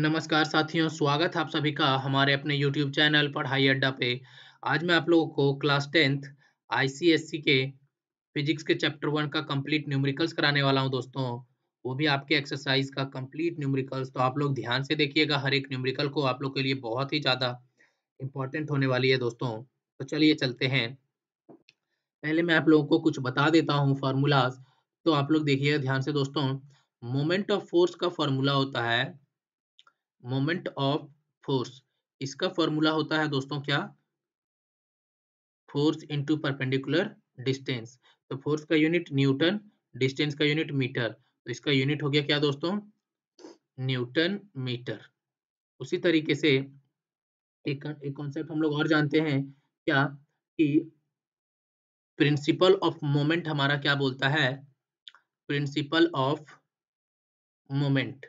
नमस्कार साथियों स्वागत है आप सभी का हमारे अपने YouTube चैनल पढ़ाई अड्डा पे आज मैं आप लोगों को क्लास टेंथ आईसीएससी के फिजिक्स के चैप्टर वन का कंप्लीट न्यूमेरिकल्स कराने वाला हूं दोस्तों वो भी आपके एक्सरसाइज का कंप्लीट न्यूमेरिकल्स तो आप लोग ध्यान से देखिएगा हर एक न्यूमेरिकल को आप लोग के लिए बहुत ही ज़्यादा इम्पोर्टेंट होने वाली है दोस्तों तो चलिए चलते हैं पहले मैं आप लोगों को कुछ बता देता हूँ फार्मूलाज तो आप लोग देखिएगा ध्यान से दोस्तों मोमेंट ऑफ फोर्स का फॉर्मूला होता है मोमेंट ऑफ फोर्स इसका फॉर्मूला होता है दोस्तों क्या फोर्स इनटू परपेंडिकुलर डिस्टेंस तो फोर्स का यूनिट न्यूटन डिस्टेंस का यूनिट मीटर तो इसका यूनिट हो गया क्या दोस्तों न्यूटन मीटर उसी तरीके से एक एक कॉन्सेप्ट हम लोग और जानते हैं क्या कि प्रिंसिपल ऑफ मोमेंट हमारा क्या बोलता है principle of moment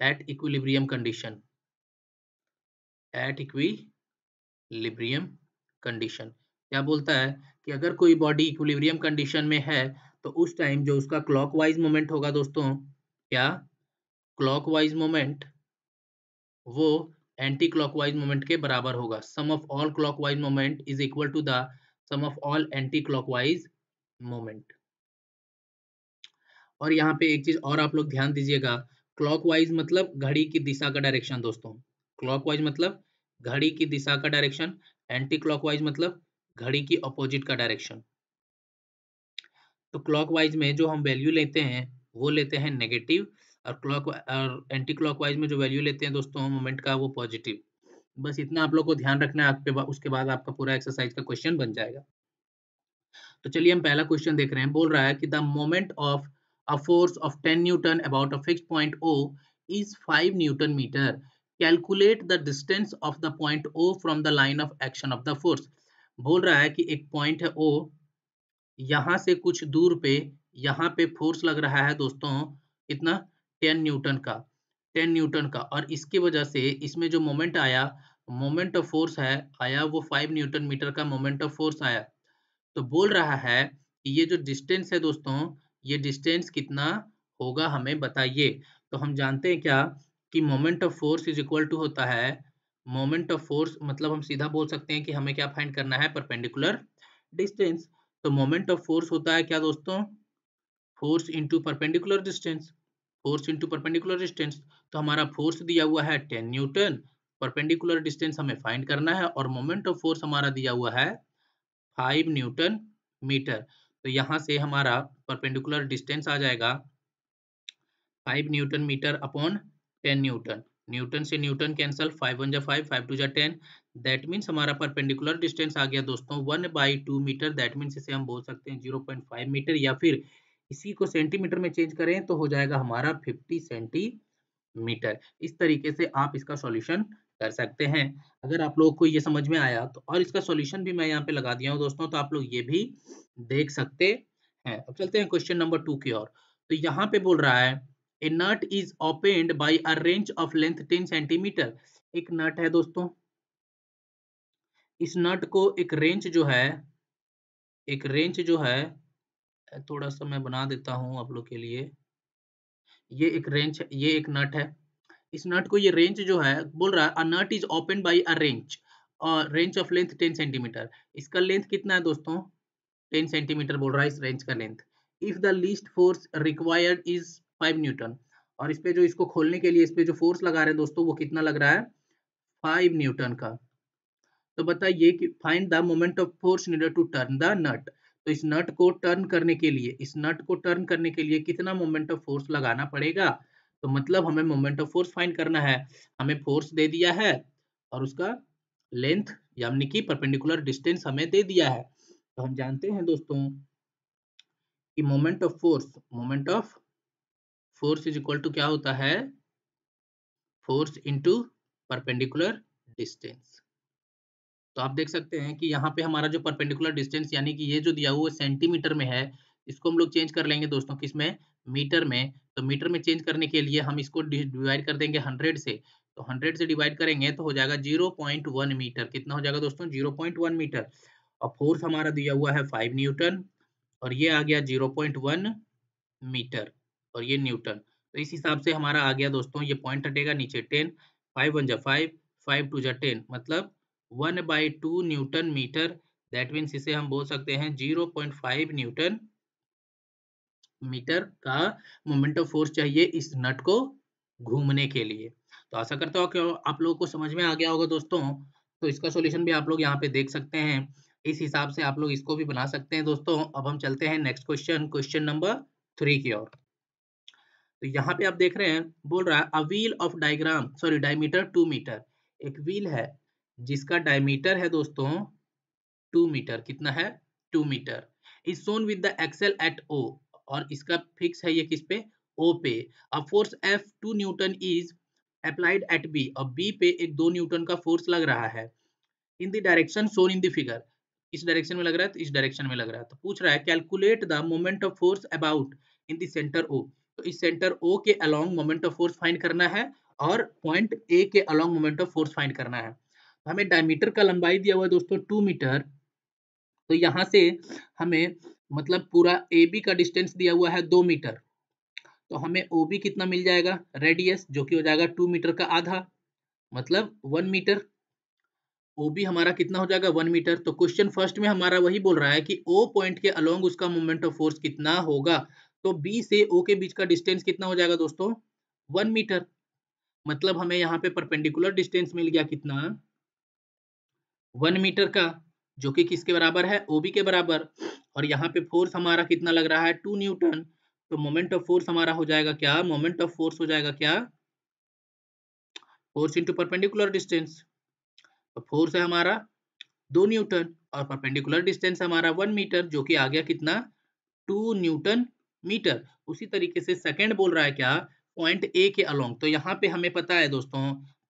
at equilibrium condition at equilibrium condition क्या बोलता है कि अगर कोई बॉडी इक्विलिब्रियम कंडीशन में है तो उस टाइम जो उसका क्लॉकवाइज मोमेंट होगा दोस्तों क्या क्लॉकवाइज मोमेंट वो एंटी क्लॉकवाइज मोमेंट के बराबर होगा sum of all clockwise moment is equal to the sum of all anti clockwise moment और यहाँ पे एक चीज और आप लोग ध्यान दीजिएगा क्लॉकवाइज मतलब घड़ी की दिशा का डायरेक्शन दोस्तों क्लॉकवाइज मतलब घड़ी की दिशा का डायरेक्शन एंटी क्लॉकवाइज मतलब घड़ी की अपोजिट का डायरेक्शन तो क्लॉकवाइज में जो हम वैल्यू लेते हैं वो लेते हैं नेगेटिव और क्लॉक और एंटी क्लॉकवाइज में जो वैल्यू लेते हैं दोस्तों मोमेंट का वो पॉजिटिव बस इतना आप लोग को ध्यान रखना है आपके उसके बाद आपका पूरा एक्सरसाइज का क्वेश्चन बन जाएगा तो चलिए हम पहला क्वेश्चन देख रहे हैं बोल रहा है कि the moment of a force of 10 newton about a fixed point O is 5 newton meter. Calculate the distance of the point O from the line of action of the force. बोल रहा है कि एक पॉइंट है O यहाँ से कुछ दूर पे यहाँ पे फोर्स लग रहा है दोस्तों कितना 10 न्यूटन का 10 न्यूटन का और इसकी वजह से इसमें जो मोमेंट आया मोमेंट ऑफ फोर्स है आया वो 5 न्यूटन मीटर का मोमेंट ऑफ फोर्स आया तो बोल रहा है कि ये जो डिस्टेंस है दोस्तों ये डिस्टेंस कितना होगा हमें बताइए तो हम जानते हैं क्या कि moment of force is equal to होता है मोमेंट ऑफ फोर्स मतलब हम सीधा बोल सकते हैं कि हमें क्या फाइंड करना है परपेंडिकुलर डिस्टेंस तो मोमेंट ऑफ फोर्स होता है क्या दोस्तों force into perpendicular distance force into perpendicular distance तो हमारा फोर्स दिया हुआ है टेन न्यूटन परपेंडिकुलर डिस्टेंस हमें फाइंड करना है और मोमेंट ऑफ फोर्स हमारा दिया हुआ है फाइव न्यूटन मीटर तो यहाँ से हमारा परपेंडिकुलर डिस्टेंस आ जाएगा five newton metre upon ten newton newton से न्यूटन कैंसल फाइव वन जा फाइव फाइव टू जा टेन दैट मीन्स हमारा परपेंडिकुलर डिस्टेंस आ गया दोस्तों one by two metre that means इसे हम बोल सकते हैं जीरो पॉइंट फाइव मीटर या फिर इसी को सेंटीमीटर में चेंज करें तो हो जाएगा हमारा फिफ्टी सेंटीमीटर इस तरीके से आप इसका सॉल्यूशन कर सकते हैं अगर आप लोगों को ये समझ में आया तो और इसका सॉल्यूशन भी मैं यहाँ पे लगा दिया हूँ दोस्तों तो आप लोग ये भी देख सकते हैं अब चलते हैं क्वेश्चन नंबर टू की ओर तो यहाँ पे बोल रहा है a nut is opened by a wrench of length ten centimetre एक नट है दोस्तों इस नट को एक रेंज जो है एक रेंज जो है थोड़ा सा मैं बना देता हूँ आप लोग के लिए ये एक रेंज ये एक नट है इस नट को ये रेंज जो है बोल रहा है a nut is open by a wrench और wrench of length ten centimetre इसका लेंथ कितना है दोस्तों टेन सेंटीमीटर बोल रहा है इस रेंज का length if the least force required is five newton और इस पे जो इसको खोलने के लिए इस पे जो फोर्स लगा रहे हैं दोस्तों वो कितना लग रहा है फाइव न्यूटन का तो बताइए कि find the moment of force needed to turn the nut तो इस नट को टर्न करने के लिए इस नट को टर्न करने के लिए कितना मोमेंट ऑफ फोर्स लगाना पड़ेगा तो मतलब हमें मोमेंट ऑफ फोर्स फाइंड करना है हमें फोर्स दे दिया है और उसका लेंथ यानी कि परपेंडिकुलर डिस्टेंस हमें दे दिया है तो हम जानते हैं दोस्तों कि moment of force moment of force is equal to क्या होता है फोर्स इनटू परपेंडिकुलर डिस्टेंस तो आप देख सकते हैं कि यहाँ पे हमारा जो परपेंडिकुलर डिस्टेंस यानी कि ये जो दिया हुआ सेंटीमीटर में है इसको हम लोग चेंज कर लेंगे दोस्तों किसमें मीटर में तो मीटर में चेंज करने के लिए हम इसको डिवाइड कर देंगे हंड्रेड से तो हंड्रेड से डिवाइड करेंगे तो हो जाएगा जीरो पॉइंट वन मीटर कितना हो जाएगा दोस्तों जीरो पॉइंट वन मीटर और फोर्स हमारा दिया हुआ है फाइव न्यूटन और ये आ गया जीरो पॉइंट वन मीटर और ये न्यूटन तो इस हिसाब से हमारा आ गया दोस्तों ये पॉइंट हटेगा नीचे टेन फाइव वन जा फाइव फाइव टू जा टेन मतलब one by two newton metre that means इसे हम बोल सकते हैं zero point five newton metre का मोमेंट ऑफ फोर्स चाहिए इस नट को घूमने के लिए तो आशा करता हूँ कि आप लोगों को समझ में आ गया होगा दोस्तों तो इसका सॉल्यूशन भी आप लोग यहाँ पे देख सकते हैं इस हिसाब से आप लोग इसको भी बना सकते हैं दोस्तों अब हम चलते हैं next question question number three की ओर तो यहाँ पे आप देख रहे हैं बोल रहा है a wheel of diagram sorry diameter two metre एक व्हील है जिसका डायमीटर है दोस्तों टू मीटर कितना है two metre is shown with the axle at O और इसका फिक्स है ये किस पे ओ पे अब force F two newton is applied at B अब बी पे एक दो न्यूटन का फोर्स लग रहा है in the direction shown in the figure इस डायरेक्शन में लग रहा है तो इस डायरेक्शन में लग रहा है तो पूछ रहा है calculate the moment of force about in the centre O तो इस सेंटर ओ के along moment of force find करना है और पॉइंट ए के along moment of force find करना है तो हमें डायमीटर का लंबाई दिया हुआ है दोस्तों टू मीटर तो यहाँ से हमें मतलब पूरा ए बी का डिस्टेंस दिया हुआ है दो मीटर तो हमें ओ बी कितना मिल जाएगा रेडियस जो कि हो जाएगा टू मीटर का आधा मतलब वन मीटर ओ बी हमारा कितना हो जाएगा वन मीटर तो क्वेश्चन फर्स्ट में हमारा वही बोल रहा है कि ओ पॉइंट के अलोंग उसका मोमेंट ऑफ फोर्स कितना होगा तो बी से ओ के बीच का डिस्टेंस कितना हो जाएगा दोस्तों वन मीटर मतलब हमें यहाँ पे परपेंडिकुलर डिस्टेंस मिल गया कितना वन मीटर का जो कि किसके बराबर है ओबी के बराबर और यहाँ पे फोर्स हमारा कितना लग रहा है टू न्यूटन तो मोमेंट ऑफ फोर्स हमारा हो जाएगा क्या मोमेंट ऑफ फोर्स हो जाएगा क्या फोर्स इंटू परपेंडिकुलर डिस्टेंस तो फोर्स है हमारा दो न्यूटन और परपेंडिकुलर डिस्टेंस हमारा वन मीटर जो कि आ गया कितना टू न्यूटन मीटर उसी तरीके से सेकेंड बोल रहा है क्या पॉइंट ए के अलोंग तो यहाँ पे हमें पता है दोस्तों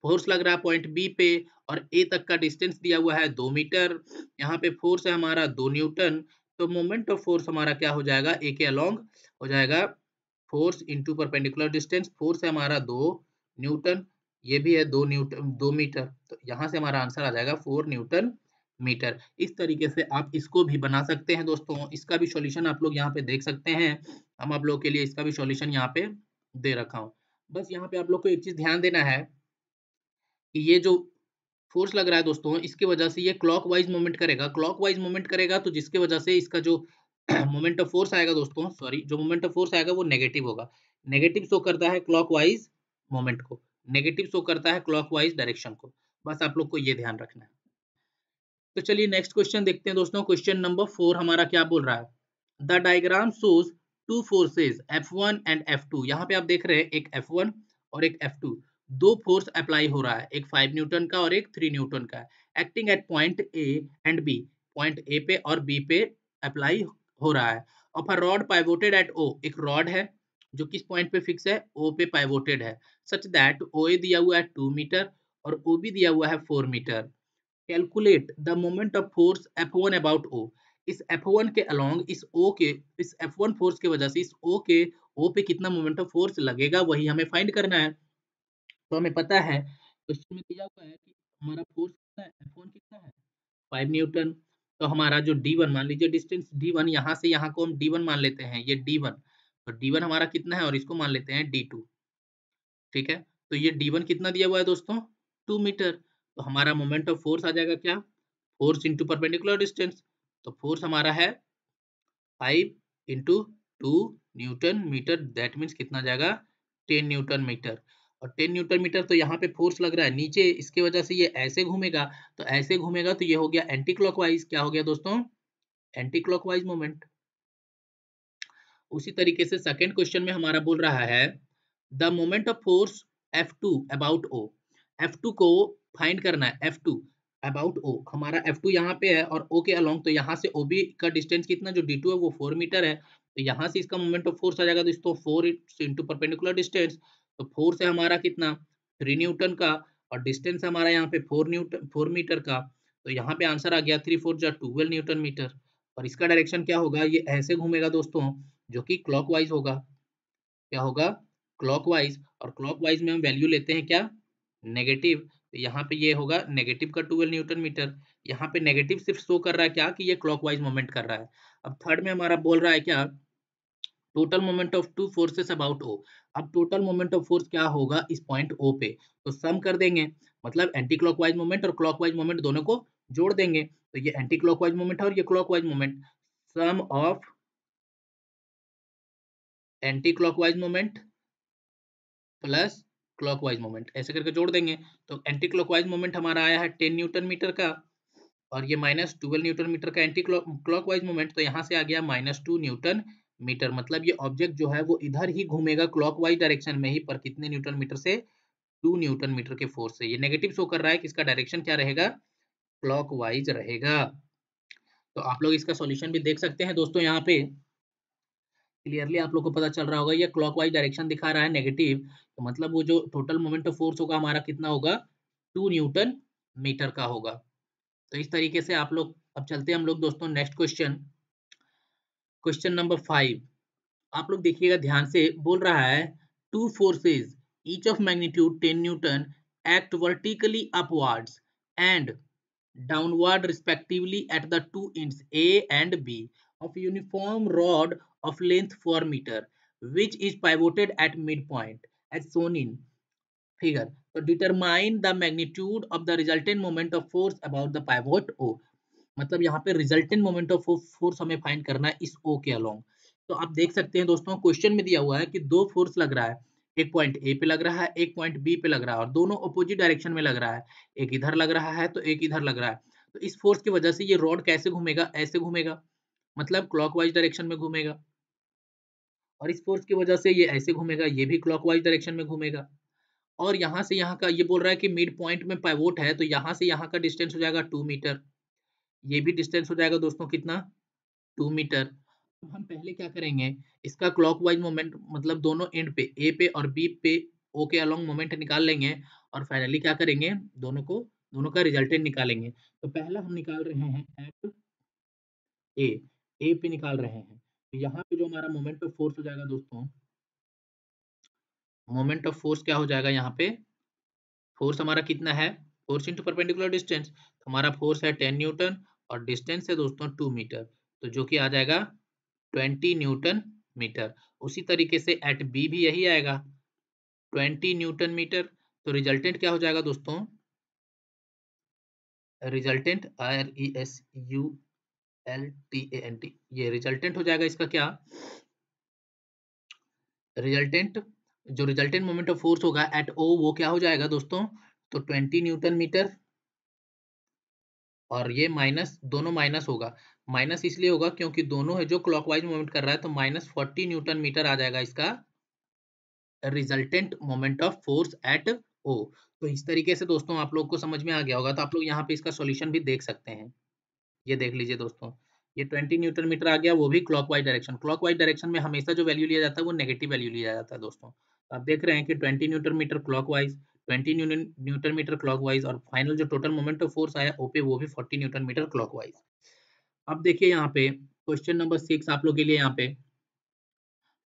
फोर्स लग रहा है पॉइंट बी पे और ए तक का डिस्टेंस दिया हुआ है दो मीटर यहाँ पे फोर्स है हमारा दो न्यूटन तो मोमेंट ऑफ फोर्स हमारा क्या हो जाएगा ए के अलोंग हो जाएगा force into perpendicular distance force है हमारा दो न्यूटन ये भी है दो न्यूटन दो मीटर तो यहाँ से हमारा आंसर आ जाएगा फोर न्यूटन मीटर इस तरीके से आप इसको भी बना सकते हैं दोस्तों इसका भी सॉल्यूशन आप लोग यहाँ पे देख सकते हैं हम आप लोग के लिए इसका भी सॉल्यूशन यहाँ पे दे रखा हूँ बस यहाँ पे आप लोग को एक चीज ध्यान देना है कि ये जो फोर्स लग रहा है दोस्तों इसकी वजह से ये क्लॉकवाइज मोमेंट करेगा क्लॉकवाइज मोमेंट करेगा तो जिसके वजह से इसका जो मोमेंट ऑफ फोर्स आएगा दोस्तों सॉरी जो मोमेंट ऑफ फोर्स आएगा वो नेगेटिव होगा नेगेटिव शो करता है क्लॉकवाइज मोमेंट को नेगेटिव शो करता है क्लॉकवाइज डायरेक्शन को बस आप लोग को ये ध्यान रखना है तो चलिए नेक्स्ट क्वेश्चन देखते हैं दोस्तों क्वेश्चन नंबर फोर हमारा क्या बोल रहा है the diagram shows two forces F1 and F2 यहाँ पे आप देख रहे हैं एक F1 और एक F2 दो फोर्स अप्लाई हो रहा है एक फाइव न्यूटन का और एक थ्री न्यूटन का acting at point A and B point A पे और बी पे अप्लाई हो रहा है और फिर रॉड पाइवोटेड एट ओ एक रॉड है जो किस पॉइंट पे फिक्स है ओ पे पाइवोटेड है सच दैट ओ ए दिया हुआ है टू मीटर और ओ बी दिया हुआ है four metre calculate the moment of force F one about O इस एफ वन के अलोंग इस ओ के इस एफ वन फोर्स की वजह से इस ओ के ओ पे कितना मोमेंट ऑफ फोर्स लगेगा वही हमें फाइंड करना है तो हमें पता है क्वेश्चन में दिया हुआ है कि हमारा फोर्स कितना है F1 कितना है 5 न्यूटन तो हमारा जो D1 मान लीजिए डिस्टेंस D1 यहाँ से यहाँ को हम D1 मान लेते हैं ये D1 तो D1 हमारा कितना है और इसको मान लेते हैं D2 ठीक है तो ये D1 कितना दिया हुआ है दोस्तों 2 मीटर तो हमारा मोमेंट ऑफ फोर्स आ जाएगा क्या फोर्स इंटू परपेंडिकुलर डिस्टेंस तो फोर्स हमारा है five into two newton metre that means कितना जाएगा टेन न्यूटन मीटर और 10 न्यूटन मीटर तो यहाँ पे फोर्स लग रहा है नीचे इसके वजह से ये ऐसे घूमेगा तो ऐसे घूमेगा तो ये हो गया एंटी क्लॉकवाइज क्या हो गया दोस्तों एंटी क्लॉकवाइज मोमेंट उसी तरीके से सेकेंड क्वेश्चन में हमारा बोल रहा है the moment of force F two about O F two को फाइंड करना है एफ टू अबाउट ओ हमारा एफ टू यहाँ पे है और ओ के अलोंग तो यहाँ से ओ बी का डिस्टेंस कितना जो डी टू है वो फोर मीटर है तो यहाँ से इसका मोमेंट ऑफ फोर्स आ जाएगा तो इसको फोर इंटू परपेंडिकुलर डिस्टेंस तो फोर्स है हमारा कितना थ्री न्यूटन का और डिस्टेंस हमारा यहाँ पे फोर न्यूटन फोर मीटर का तो यहाँ पे आंसर आ गया थ्री फोर जो ट्वेल्व न्यूटन मीटर और इसका डायरेक्शन क्या होगा ये ऐसे घूमेगा दोस्तों जो कि क्लॉकवाइज होगा क्या होगा क्लॉकवाइज और क्लॉकवाइज में हम वैल्यू लेते हैं क्या नेगेटिव तो यहाँ पे ये होगा नेगेटिव का ट्वेल्व न्यूटन मीटर यहाँ पे नेगेटिव सिर्फ शो कर रहा है क्या कि ये क्लॉक मोमेंट कर रहा है अब थर्ड में हमारा बोल रहा है क्या total moment of two forces about O अब टोटल मोमेंट ऑफ फोर्स क्या होगा इस पॉइंट ओ पे तो सम कर देंगे मतलब एंटी क्लॉकवाइज मोमेंट और क्लॉकवाइज मोमेंट दोनों को जोड़ देंगे तो ये एंटी क्लॉकवाइज मोमेंट है और ये clockwise moment sum of anti clockwise moment plus clockwise moment ऐसे करके जोड़ देंगे तो एंटी क्लॉकवाइज मोमेंट हमारा आया है टेन न्यूटन मीटर का और ये माइनस ट्वेल्व न्यूटन मीटर का एंटी क्लॉकवाइज मोमेंट तो यहाँ से आ गया माइनस टू न्यूटन मीटर मतलब ये ऑब्जेक्ट जो है वो इधर ही घूमेगा क्लॉकवाइज डायरेक्शन में ही पर कितने न्यूटन मीटर से टू न्यूटन मीटर के फोर्स से ये नेगेटिव शो कर रहा है कि इसका डायरेक्शन क्या रहेगा क्लॉक रहेगा तो आप लोग इसका सॉल्यूशन भी देख सकते हैं दोस्तों यहाँ पे क्लियरली आप लोग को पता चल रहा होगा ये क्लॉक डायरेक्शन दिखा रहा है नेगेटिव तो मतलब वो जो टोटल मोमेंट ऑफ फोर्स होगा हमारा कितना होगा टू न्यूटन मीटर का होगा तो इस तरीके से आप लोग अब चलते हैं हम लोग दोस्तों next question question number five आप लोग देखिएगा ध्यान से बोल रहा है two forces each of magnitude ten newton act vertically upwards and downward respectively at the two end A and B of uniform rod of length four metre which is pivoted at mid point as shown in figure तो determine the magnitude of the resultant moment of force about the pivot O मतलब यहाँ पे resultant moment of force हमें find करना है इस ओ के along तो आप देख सकते हैं दोस्तों क्वेश्चन में दिया हुआ है कि दो फोर्स लग रहा है एक पॉइंट ए पे लग रहा है एक पॉइंट बी पे लग रहा है और दोनों अपोजिट डायरेक्शन में लग रहा है एक इधर लग रहा है तो एक इधर लग रहा है तो इस फोर्स की वजह से ये रॉड कैसे घूमेगा ऐसे घूमेगा मतलब क्लॉकवाइज डायरेक्शन में घूमेगा और इस फोर्स की वजह से ये ऐसे घूमेगा ये भी क्लॉकवाइज डायरेक्शन में घूमेगा और यहाँ से यहाँ का ये बोल रहा है कि मिड पॉइंट में पाइवोट है तो यहाँ से यहाँ का डिस्टेंस हो जाएगा टू मीटर ये भी डिस्टेंस हो जाएगा दोस्तों कितना टू मीटर हम पहले क्या करेंगे इसका क्लॉकवाइज मोमेंट मतलब दोनों एंड पे ए पे और बी पे ओ के अलॉन्ग मोमेंट निकाल लेंगे और फाइनली क्या करेंगे दोनों को दोनों का रिजल्टेंट निकालेंगे तो पहला हम निकाल रहे हैं एफ ए ए पे निकाल रहे हैं तो यहाँ पे जो हमारा मोमेंट ऑफ फोर्स हो जाएगा दोस्तों मोमेंट ऑफ फोर्स क्या हो जाएगा यहाँ पे फोर्स हमारा कितना है फोर्स इंटू परपेंडिकुलर डिस्टेंस तो हमारा फोर्स है टेन न्यूटन और डिस्टेंस है दोस्तों टू मीटर तो जो कि आ जाएगा ट्वेंटी न्यूटन मीटर उसी तरीके से एट बी भी यही आएगा ट्वेंटी न्यूटन मीटर तो रिजल्टेंट क्या हो जाएगा दोस्तों resultant R E S U L T A N T ये रिजल्टेंट हो जाएगा इसका क्या रिजल्टेंट जो रिजल्टेंट मोमेंट ऑफ फोर्स होगा एट ओ वो क्या हो जाएगा दोस्तों तो 20 न्यूटन मीटर और ये माइनस दोनों माइनस होगा माइनस इसलिए होगा क्योंकि दोनों है जो क्लॉकवाइज मोमेंट कर रहा है तो माइनस फोर्टी न्यूटन मीटर आ जाएगा इसका resultant moment of force at O तो इस तरीके से दोस्तों आप लोग को समझ में आ गया होगा तो आप लोग यहाँ पे इसका सॉल्यूशन भी देख सकते हैं ये देख लीजिए दोस्तों ये 20 न्यूटन मीटर आ गया वो भी क्लॉक डायरेक्शन क्लॉक डायरेक्शन में हमेशा जो वैल्यू लिया जाता है वो नेगेटिव वैल्यू लिया जाता है दोस्तों आप देख रहे हैं कि 20 newton metre clock 20 newton metre clockwise और फाइनल जो टोटल मोमेंट ऑफ फोर्स आया ओपे वो भी 40 न्यूटन मीटर क्लॉकवाइज अब देखिए यहाँ पे क्वेश्चन नंबर सिक्स आप लोग के लिए यहाँ पे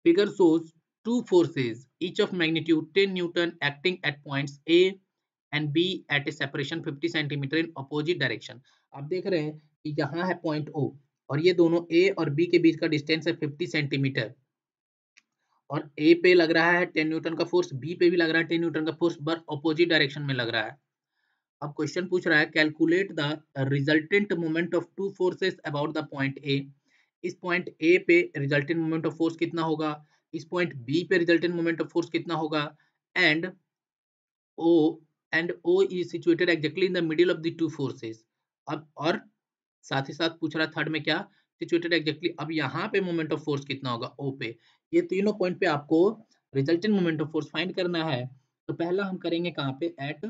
figure shows two forces each of magnitude 10 newton acting at points A and b at a separation 50 cm in opposite direction आप देख रहे हैं कि यहाँ है पॉइंट ओ और ये दोनों ए और बी के बीच का डिस्टेंस है 50 सेंटीमीटर और ए पे लग रहा है टेन न्यूटन का फोर्स बी पे भी लग रहा है टेन न्यूटन का फोर्स बट अपोजिट डायरेक्शन में लग रहा है अब क्वेश्चन पूछ रहा है calculate the resultant moment of two forces about the point A इस पॉइंट ए पे रिजल्टेंट मोमेंट ऑफ फोर्स कितना होगा इस पॉइंट बी पे रिजल्टेंट मोमेंट ऑफ फोर्स कितना होगा and O and O is situated exactly in the middle of the two forces अब और साथ ही साथ पूछ रहा है थर्ड में क्या सिचुएटेड एग्जैक्टली अब यहाँ पे मोमेंट ऑफ फोर्स कितना होगा ओ पे ये तीनों पॉइंट पे आपको resultant moment of force find करना है तो पहला हम करेंगे कहाँ पे एट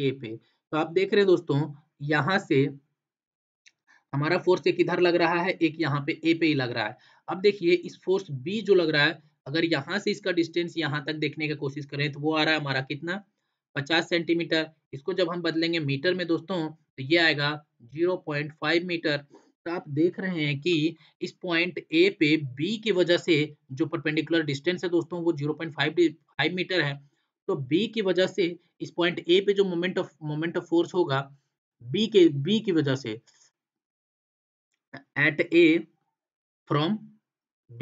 ए पे तो आप देख रहे हैं दोस्तों यहाँ से हमारा फोर्स एक इधर लग रहा है एक यहाँ पे ए पे ही लग रहा है अब देखिए इस फोर्स बी जो लग रहा है अगर यहाँ से इसका डिस्टेंस यहाँ तक देखने की कोशिश करें तो वो आ रहा है हमारा कितना 50 सेंटीमीटर इसको जब हम बदलेंगे मीटर में दोस्तों तो ये आएगा 0.5 मीटर तो आप देख रहे हैं कि इस पॉइंट ए पे बी की वजह से जो परपेंडिकुलर डिस्टेंस है दोस्तों वो 0.5 5 मीटर है तो बी की वजह से इस पॉइंट ए पे जो moment of moment of force होगा बी के बी की वजह से at A from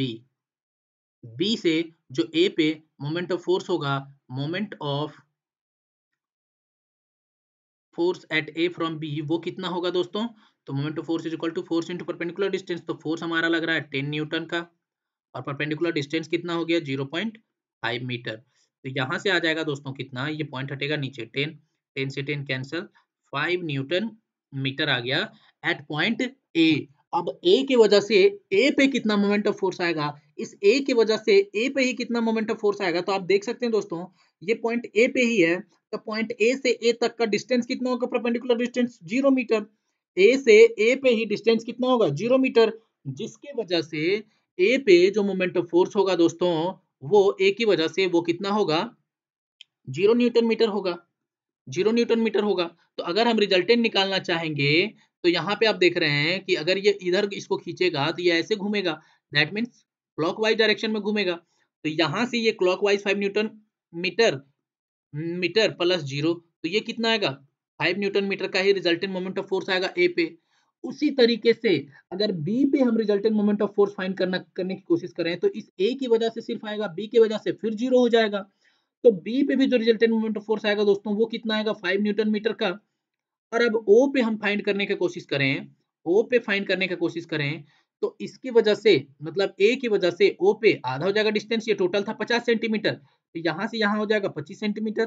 B B से जो ए पे मोमेंट ऑफ फोर्स होगा moment of force at A from B वो कितना होगा दोस्तों तो moment of force is equal to force into perpendicular distance तो फोर्स हमारा लग रहा है टेन न्यूटन का और परपेंडिकुलर डिस्टेंस कितना हो गया जीरो पॉइंट फाइव मीटर तो यहाँ से आ जाएगा दोस्तों कितना ये पॉइंट हटेगा नीचे टेन टेन से ten cancel five newton metre आ गया एट पॉइंट ए अब ए की वजह से ए पे कितना मोमेंट ऑफ फोर्स आएगा इस ए की वजह से ए पे ही कितना मोमेंट ऑफ फोर्स आएगा तो आप देख सकते हैं दोस्तों ये पॉइंट ए पे ही है तो पॉइंट ए से ए तक का डिस्टेंस कितना होगा perpendicular distance zero metre A से ए पे ही डिस्टेंस कितना होगा जीरो मीटर जिसके वजह से ए पे जो मोमेंट ऑफ फोर्स होगा दोस्तों वो ए की वजह से वो कितना होगा जीरो न्यूटन मीटर होगा जीरो न्यूटन मीटर होगा तो अगर हम रिजल्टेंट निकालना चाहेंगे तो यहाँ पे आप देख रहे हैं कि अगर ये इधर इसको खींचेगा तो ये ऐसे घूमेगा दैट मीन्स क्लॉकवाइज डायरेक्शन में घूमेगा तो यहाँ से ये clockwise five newton metre metre plus zero तो ये कितना आएगा फाइव न्यूटन मीटर का ही रिजल्टेंट मोमेंट ऑफ फोर्स आएगा ए पे उसी तरीके से अगर बी पे हम resultant moment of force find करना करने की कोशिश करें तो इस ए की वजह से सिर्फ आएगा बी की वजह से फिर जीरो हो जाएगा तो बी पे भी जो रिजल्टेंट मोमेंट ऑफ फोर्स आएगा दोस्तों वो कितना आएगा फाइव न्यूटन मीटर का और अब ओ पे हम फाइंड करने की कोशिश करें ओ पे फाइंड करने की कोशिश करें तो इसकी वजह से मतलब ए की वजह से ओ पे आधा हो जाएगा डिस्टेंस ये टोटल था 50 सेंटीमीटर तो यहाँ से यहां हो जाएगा 25 सेंटीमीटर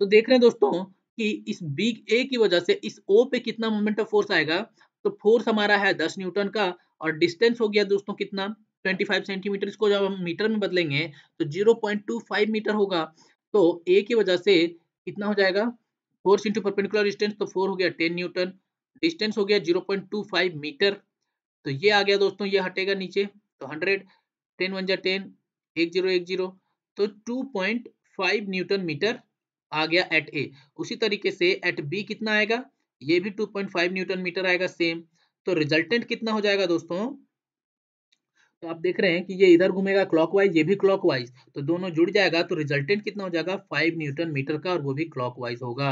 तो देख रहे हैं दोस्तों कि इस बिग ए की वजह से इस ओ पे कितना मोमेंट ऑफ फोर्स आएगा तो फोर्स हमारा है दस न्यूटन का और डिस्टेंस हो गया दोस्तों कितना 25 सेंटीमीटर इसको जब हम मीटर में बदलेंगे तो 0.25 मीटर होगा तो ए की वजह से कितना हो जाएगा फोर्स इंटू परपेंडिकुलर डिस्टेंस तो फोर हो गया टेन न्यूटन डिस्टेंस हो गया जीरो मीटर तो ये आ गया दोस्तों ये हटेगा नीचे तो हंड्रेड टेन वन जा टेन एक जीरो एक जीरो तो 2.5 न्यूटन मीटर आ गया एट ए उसी तरीके से एट बी कितना आएगा ये भी 2.5 न्यूटन मीटर आएगा सेम तो रिजल्टेंट कितना हो जाएगा दोस्तों तो आप देख रहे हैं कि ये इधर घूमेगा क्लॉकवाइज ये भी क्लॉकवाइज तो दोनों जुड़ जाएगा तो रिजल्टेंट कितना हो जाएगा फाइव न्यूटन मीटर का और वो भी क्लॉकवाइज होगा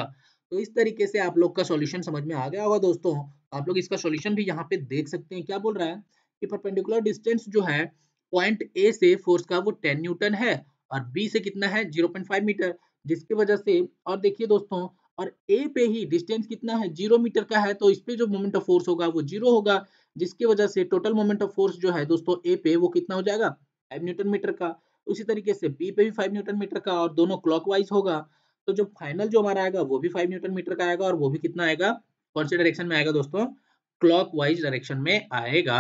तो इस तरीके से आप लोग का सॉल्यूशन समझ में आ गया होगा दोस्तों आप लोग इसका सोल्यूशन भी यहाँ पे देख सकते हैं क्या बोल रहा है कि परपेंडिकुलर डिस्टेंस जो है पॉइंट ए से फोर्स का वो टेन न्यूटन है और बी से कितना है जीरो पॉइंट फाइव मीटर जिसकी वजह से और देखिए दोस्तों और ए पे ही डिस्टेंस कितना है जीरो मीटर का है तो इस पे जो मोमेंट ऑफ फोर्स होगा वो जीरो होगा जिसकी वजह से टोटल मोमेंट ऑफ फोर्स जो है दोस्तों ए पे वो कितना हो जाएगा फाइव न्यूटन मीटर का उसी तरीके से बी पे भी फाइव न्यूटन मीटर का और दोनों क्लॉक होगा तो जो फाइनल जो हमारा आएगा वो भी फाइव न्यूटन मीटर का आएगा और वो भी कितना आएगा कौन से डायरेक्शन में आएगा दोस्तों क्लॉकवाइज डायरेक्शन में आएगा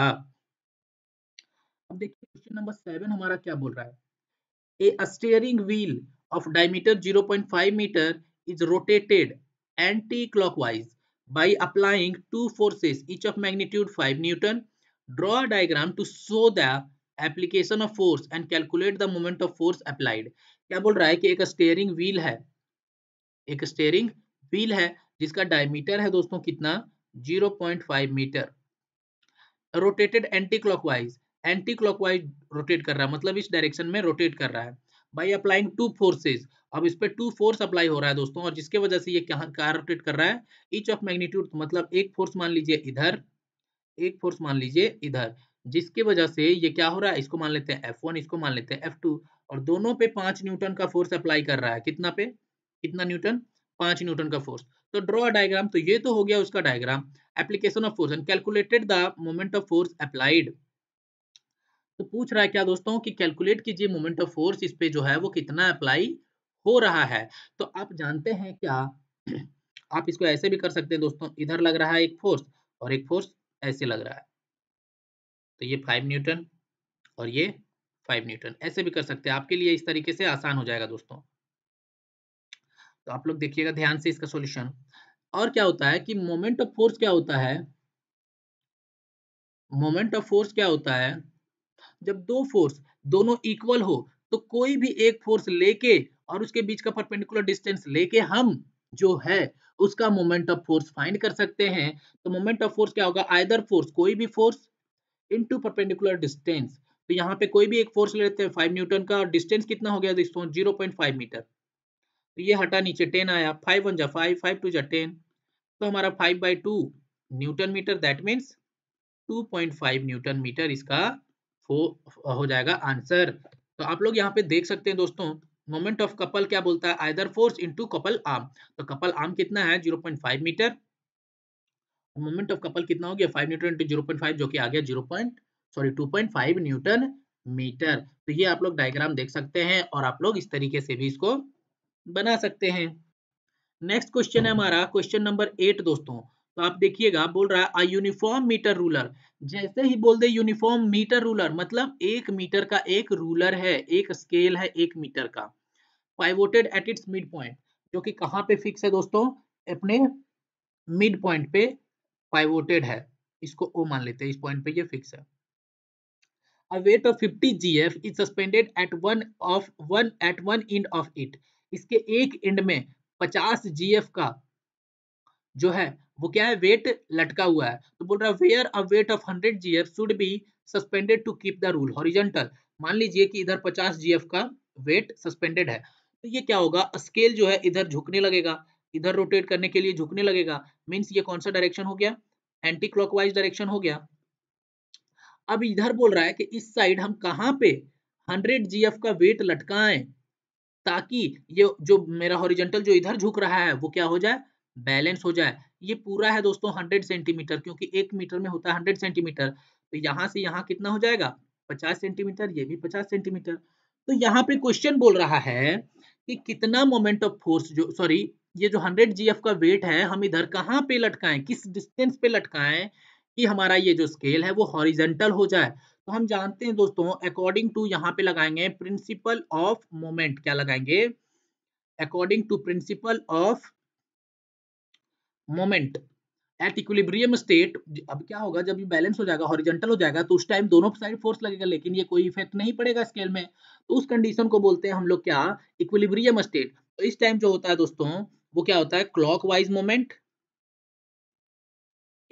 अब देखिए क्वेश्चन नंबर सेवन हमारा क्या बोल रहा है a steering wheel of diameter 0.5 meter is rotated anti-clockwise by applying two forces each of magnitude 5 newton draw a diagram to show the application of force and calculate the moment of force applied क्या बोल रहा है कि एक steering wheel है एक steering wheel है जिसका डायमीटर है दोस्तों कितना 0.5 metre rotated anti clockwise anti clockwise rotate कर रहा है मतलब इस डायरेक्शन में रोटेट कर रहा है बाई अप्लाइंग टू फोर्सेज अब इस पर टू फोर्स अप्लाई हो रहा है दोस्तों और जिसके वजह से ये क्या रोटेट कर रहा है ईच ऑफ मैग्नीट्यूड मतलब एक फोर्स मान लीजिए इधर एक फोर्स मान लीजिए इधर जिसके वजह से ये क्या हो रहा है इसको मान लेते हैं एफ वन इसको मान लेते हैं एफ टू और दोनों पे पांच न्यूटन का फोर्स अप्लाई कर रहा है कितना पे कितना न्यूटन पांच न्यूटन का फोर्स तो ड्रॉ डायग्राम तो ये तो हो गया उसका diagram application of force and calculated the moment of force applied तो पूछ रहा है क्या दोस्तों कि कैलकुलेट कीजिए मोमेंट ऑफ फोर्स इस पे जो है वो कितना अप्लाई हो रहा है तो आप जानते हैं क्या आप इसको ऐसे भी कर सकते हैं दोस्तों इधर लग रहा है एक फोर्स और एक फोर्स ऐसे लग रहा है तो ये फाइव न्यूटन और ये फाइव न्यूटन ऐसे भी कर सकते हैं आपके लिए इस तरीके से आसान हो जाएगा दोस्तों तो आप लोग देखिएगा ध्यान से इसका सॉल्यूशन और क्या होता है कि मोमेंट ऑफ फोर्स क्या होता है मोमेंट ऑफ फोर्स क्या होता है जब दो फोर्स दोनों इक्वल हो तो कोई भी एक फोर्स लेके और उसके बीच का परपेंडिकुलर डिस्टेंस लेके हम जो है उसका मोमेंट ऑफ फोर्स फाइंड कर सकते हैं तो मोमेंट ऑफ फोर्स क्या होगा आइदर फोर्स कोई भी फोर्स इनटू परपेंडिकुलर डिस्टेंस तो यहाँ पे कोई भी एक फोर्स लेते हैं फाइव न्यूटन का और डिस्टेंस कितना हो गया जीरो पॉइंट फाइव मीटर तो ये हटा नीचे टेन आया फाइव वन जा फाइव फाइव टू जा टेन तो हमारा five by two newton metre that means two point five newton metre इसका हो हो जाएगा आंसर तो आप लोग यहाँ पे देख सकते हैं दोस्तों मोमेंट ऑफ कपल क्या बोलता है either force into couple arm तो कपल आर्म कितना है 0.5 मीटर मोमेंट ऑफ कपल कितना हो गया 5 न्यूटन इंटू 0.5 जो कि आ गया 0. सॉरी 2.5 न्यूटन मीटर तो ये आप लोग डायग्राम देख सकते हैं और आप लोग इस तरीके से भी इसको बना सकते हैं नेक्स्ट क्वेश्चन है हमारा क्वेश्चन नंबर एट दोस्तों तो आप देखिएगा बोल रहा है यूनिफॉर्म मीटर रूलर जैसे ही बोल दे यूनिफॉर्म मीटर रूलर मतलब एक मीटर का एक रूलर है एक स्केल है एक मीटर का pivoted at its mid point जो कि कहाँ पे फिक्स है दोस्तों अपने मिड पॉइंट पे पाइवोटेड है इसको ओ मान लेते हैं इस पॉइंट पे ये फिक्स है a weight of 50 gf is suspended at one of one at one end of it इसके एक एंड में 50 gf का जो है वो क्या है वेट लटका हुआ है तो बोल रहा है where a weight of hundred G F should be suspended to keep the rule horizontal मान लीजिए कि इधर पचास जी एफ का वेट सस्पेंडेड है तो ये क्या होगा स्केल जो है इधर झुकने लगेगा इधर रोटेट करने के लिए झुकने लगेगा मीन्स ये कौन सा डायरेक्शन हो गया एंटी क्लॉकवाइज डायरेक्शन हो गया अब इधर बोल रहा है कि इस साइड हम कहाँ पे 100 जीएफ का वेट लटकाएं ताकि ये जो मेरा हॉरिजेंटल जो इधर झुक रहा है वो क्या हो जाए बैलेंस हो जाए ये पूरा है दोस्तों 100 सेंटीमीटर क्योंकि एक मीटर में होता है 100 सेंटीमीटर तो यहाँ से यहाँ कितना हो जाएगा 50 सेंटीमीटर ये भी 50 सेंटीमीटर तो यहाँ पे क्वेश्चन बोल रहा है कि कितना मोमेंट ऑफ फोर्स जो सॉरी ये जो 100 जी का वेट है हम इधर कहाँ पे लटकाएं किस डिस्टेंस पे लटकाएं कि हमारा ये जो स्केल है वो हॉरिजेंटल हो जाए तो हम जानते हैं दोस्तों अकॉर्डिंग टू यहाँ पे लगाएंगे प्रिंसिपल ऑफ मोमेंट क्या लगाएंगे according to principle of moment at equilibrium state अब क्या होगा जब ये बैलेंस हो जाएगा हॉरिजेंटल हो जाएगा तो उस टाइम दोनों साइड फोर्स लगेगा लेकिन ये कोई इफेक्ट नहीं पड़ेगा स्केल में तो उस कंडीशन को बोलते हैं हम लोग क्या इक्विलिब्रियम स्टेट तो इस टाइम जो होता है दोस्तों वो क्या होता है clockwise moment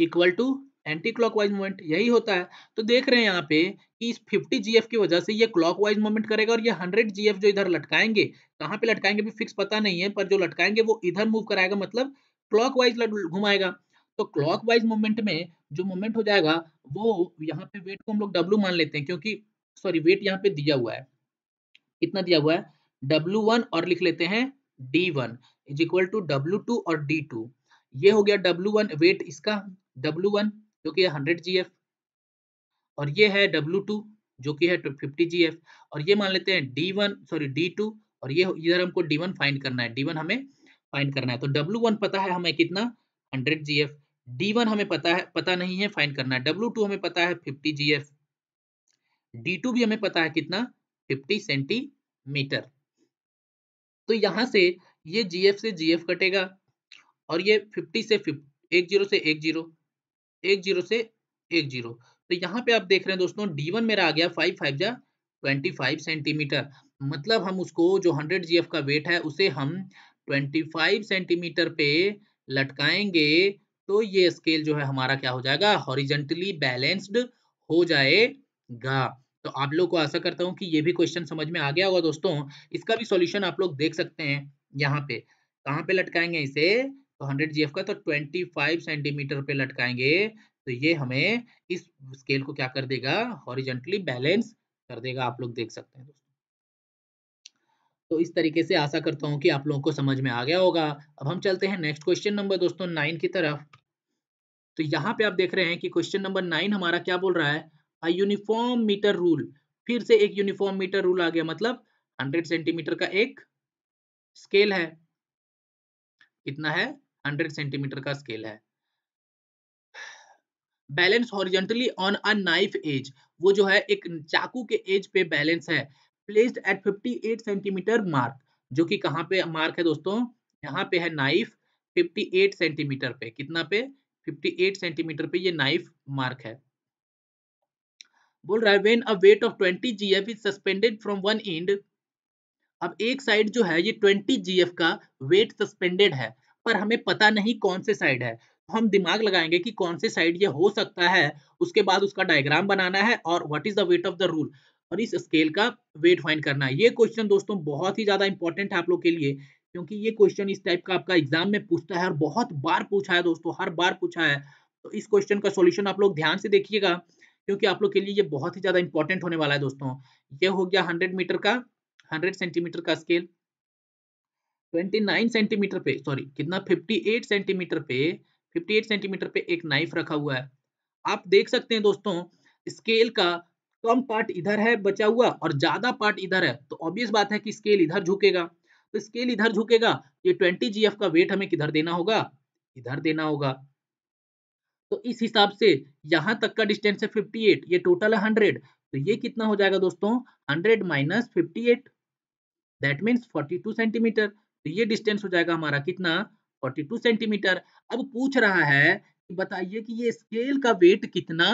equal to anti clockwise moment यही होता है तो देख रहे हैं यहाँ पे कि इस 50 जीएफ की वजह से ये क्लॉक वाइज मोमेंट करेगा और ये 100 जीएफ जो इधर लटकाएंगे कहाँ पे लटकाएंगे भी फिक्स पता नहीं है पर जो लटकाएंगे वो इधर मूव कराएगा मतलब क्लॉकवाइज घुमाएगा तो क्लॉकवाइज हम्म। मूवमेंट में जो मूवमेंट हो जाएगा वो यहाँ पे वेट को हम लोग डब्लू मान लेते हैं क्योंकि सॉरी वेट यहाँ पे दिया हुआ है कितना दिया हुआ है डब्लू और लिख लेते हैं D one is equal to W two और डी टू ये हो गया डब्लू वन वेट इसका डब्लू वन जो कि हंड्रेड जी एफ और ये है डब्लू टू जो कि है फिफ्टी जी एफ और ये मान लेते हैं D one sorry D two और ये इधर हमको डी वन फाइंड करना है डी वन हमें फाइंड करना है तो W1 पता है हमें कितना 100 GF D1 हमें पता है पता नहीं है फाइंड करना है W2 हमें पता है 50 GF D2 भी हमें पता है कितना 50 सेंटीमीटर तो यहां से ये GF से GF कटेगा और ये 50 से 50, एक जीरो से एक जीरो एक जीरो से एक जीरो तो यहां पे आप देख रहे हैं दोस्तों D1 मेरा आ गया फाइव फाइव जा ट्वेंटी सेंटीमीटर मतलब हम उसको जो हंड्रेड जी का वेट है उसे हम 25 सेंटीमीटर पे लटकाएंगे तो ये स्केल जो है हमारा क्या हो जाएगा हॉरिजेंटली बैलेंस्ड हो जाएगा तो आप लोग को आशा करता हूँ कि ये भी क्वेश्चन समझ में आ गया होगा दोस्तों इसका भी सॉल्यूशन आप लोग देख सकते हैं यहाँ पे कहाँ पे लटकाएंगे इसे तो 100 जीएफ का तो 25 सेंटीमीटर पे लटकाएंगे तो ये हमें इस स्केल को क्या कर देगा हॉरिजेंटली बैलेंस कर देगा आप लोग देख सकते हैं तो इस तरीके से आशा करता हूं कि आप लोगों को समझ में आ गया होगा अब हम चलते हैं नेक्स्ट क्वेश्चन नंबर दोस्तों नाइन की तरफ तो यहाँ पे आप देख रहे हैं कि क्वेश्चन नंबर नाइन हमारा क्या बोल रहा है अ यूनिफॉर्म मीटर रूल फिर से एक यूनिफॉर्म मीटर रूल आ गया मतलब हंड्रेड सेंटीमीटर का एक स्केल है कितना है हंड्रेड सेंटीमीटर का स्केल है balance horizontally on a knife edge वो जो है एक चाकू के एज पे बैलेंस है प्लेस्ड एट 58 सेंटीमीटर मार्क जो कि कहाँ पे मार्क है दोस्तों यहाँ पे है नाइफ 58 सेंटीमीटर पे कितना पे 58 सेंटीमीटर पे ये नाइफ मार्क है बोल रहा है when a weight of 20 GF is suspended from one end अब एक साइड जो है ये 20 जीएफ का वेट सस्पेंडेड है पर हमें पता नहीं कौन से साइड है तो हम दिमाग लगाएंगे कि कौन से साइड ये हो सकता है उसके बाद उसका डायग्राम बनाना है और what is the weight of the rule और इस स्केल का वेट फाइंड करना है ये क्वेश्चन दोस्तों बहुत ही ज़्यादा इंपॉर्टेंट है आप लोग के लिए क्योंकि ये क्वेश्चन इस टाइप का आपका एग्जाम में पूछता है और बहुत बार पूछा है दोस्तों हर बार पूछा है तो इस क्वेश्चन का सोल्यूशन आप लोग ध्यान से देखिएगा क्योंकि आप लोग के लिए ये बहुत ही ज़्यादा इंपॉर्टेंट होने वाला है दोस्तों ये हो गया हंड्रेड मीटर का हंड्रेड सेंटीमीटर का स्केल 29 सेंटीमीटर पे सॉरी कितना 58 सेंटीमीटर पे 58 सेंटीमीटर पे एक नाइफ रखा हुआ है आप देख सकते हैं दोस्तों स्केल का कम पार्ट इधर है बचा हुआ और ज्यादा पार्ट इधर है तो ऑब्वियस बात है कि स्केल इधर झुकेगा तो स्केल इधर झुकेगा ये 20 जीएफ का वेट हमें किधर देना होगा इधर देना होगा तो इस हिसाब से यहां तक का डिस्टेंस है 58 ये टोटल है 100 तो ये कितना हो जाएगा दोस्तों 100 minus 58 that means forty centimetre तो ये डिस्टेंस हो जाएगा हमारा कितना 42 सेंटीमीटर अब पूछ रहा है कि बताइए कि ये स्केल का वेट कितना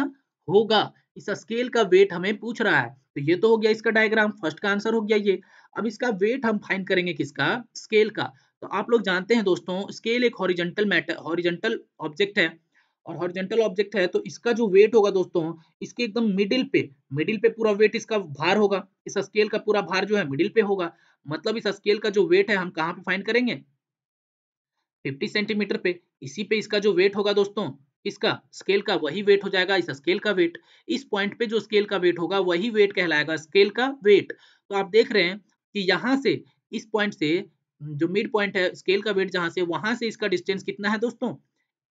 होगा इस स्केल का वेट हमें पूछ रहा है तो ये तो हो गया इसका डायग्राम फर्स्ट का आंसर हो गया ये अब इसका वेट हम फाइन करेंगे किसका स्केल का तो आप लोग जानते हैं दोस्तों स्केल एक हॉरिजेंटल मैटर हॉरिजेंटल ऑब्जेक्ट है और हॉरिजेंटल ऑब्जेक्ट है तो इसका जो वेट होगा दोस्तों इसके एकदम मिडिल पे मिडिल पे पूरा वेट इसका भार होगा इस स्केल का पूरा भार जो है मिडिल पे होगा मतलब इस स्केल का जो वेट है हम कहाँ पे फाइन करेंगे 50 सेंटीमीटर पे इसी पे इसका जो वेट होगा दोस्तों इसका स्केल का वही वेट हो जाएगा इस स्केल का वेट इस पॉइंट पे जो स्केल का वेट होगा वही वेट कहलाएगा स्केल का वेट तो आप देख रहे हैं कि यहाँ से इस पॉइंट से जो मिड पॉइंट है स्केल का वेट जहाँ से वहां से इसका डिस्टेंस कितना है दोस्तों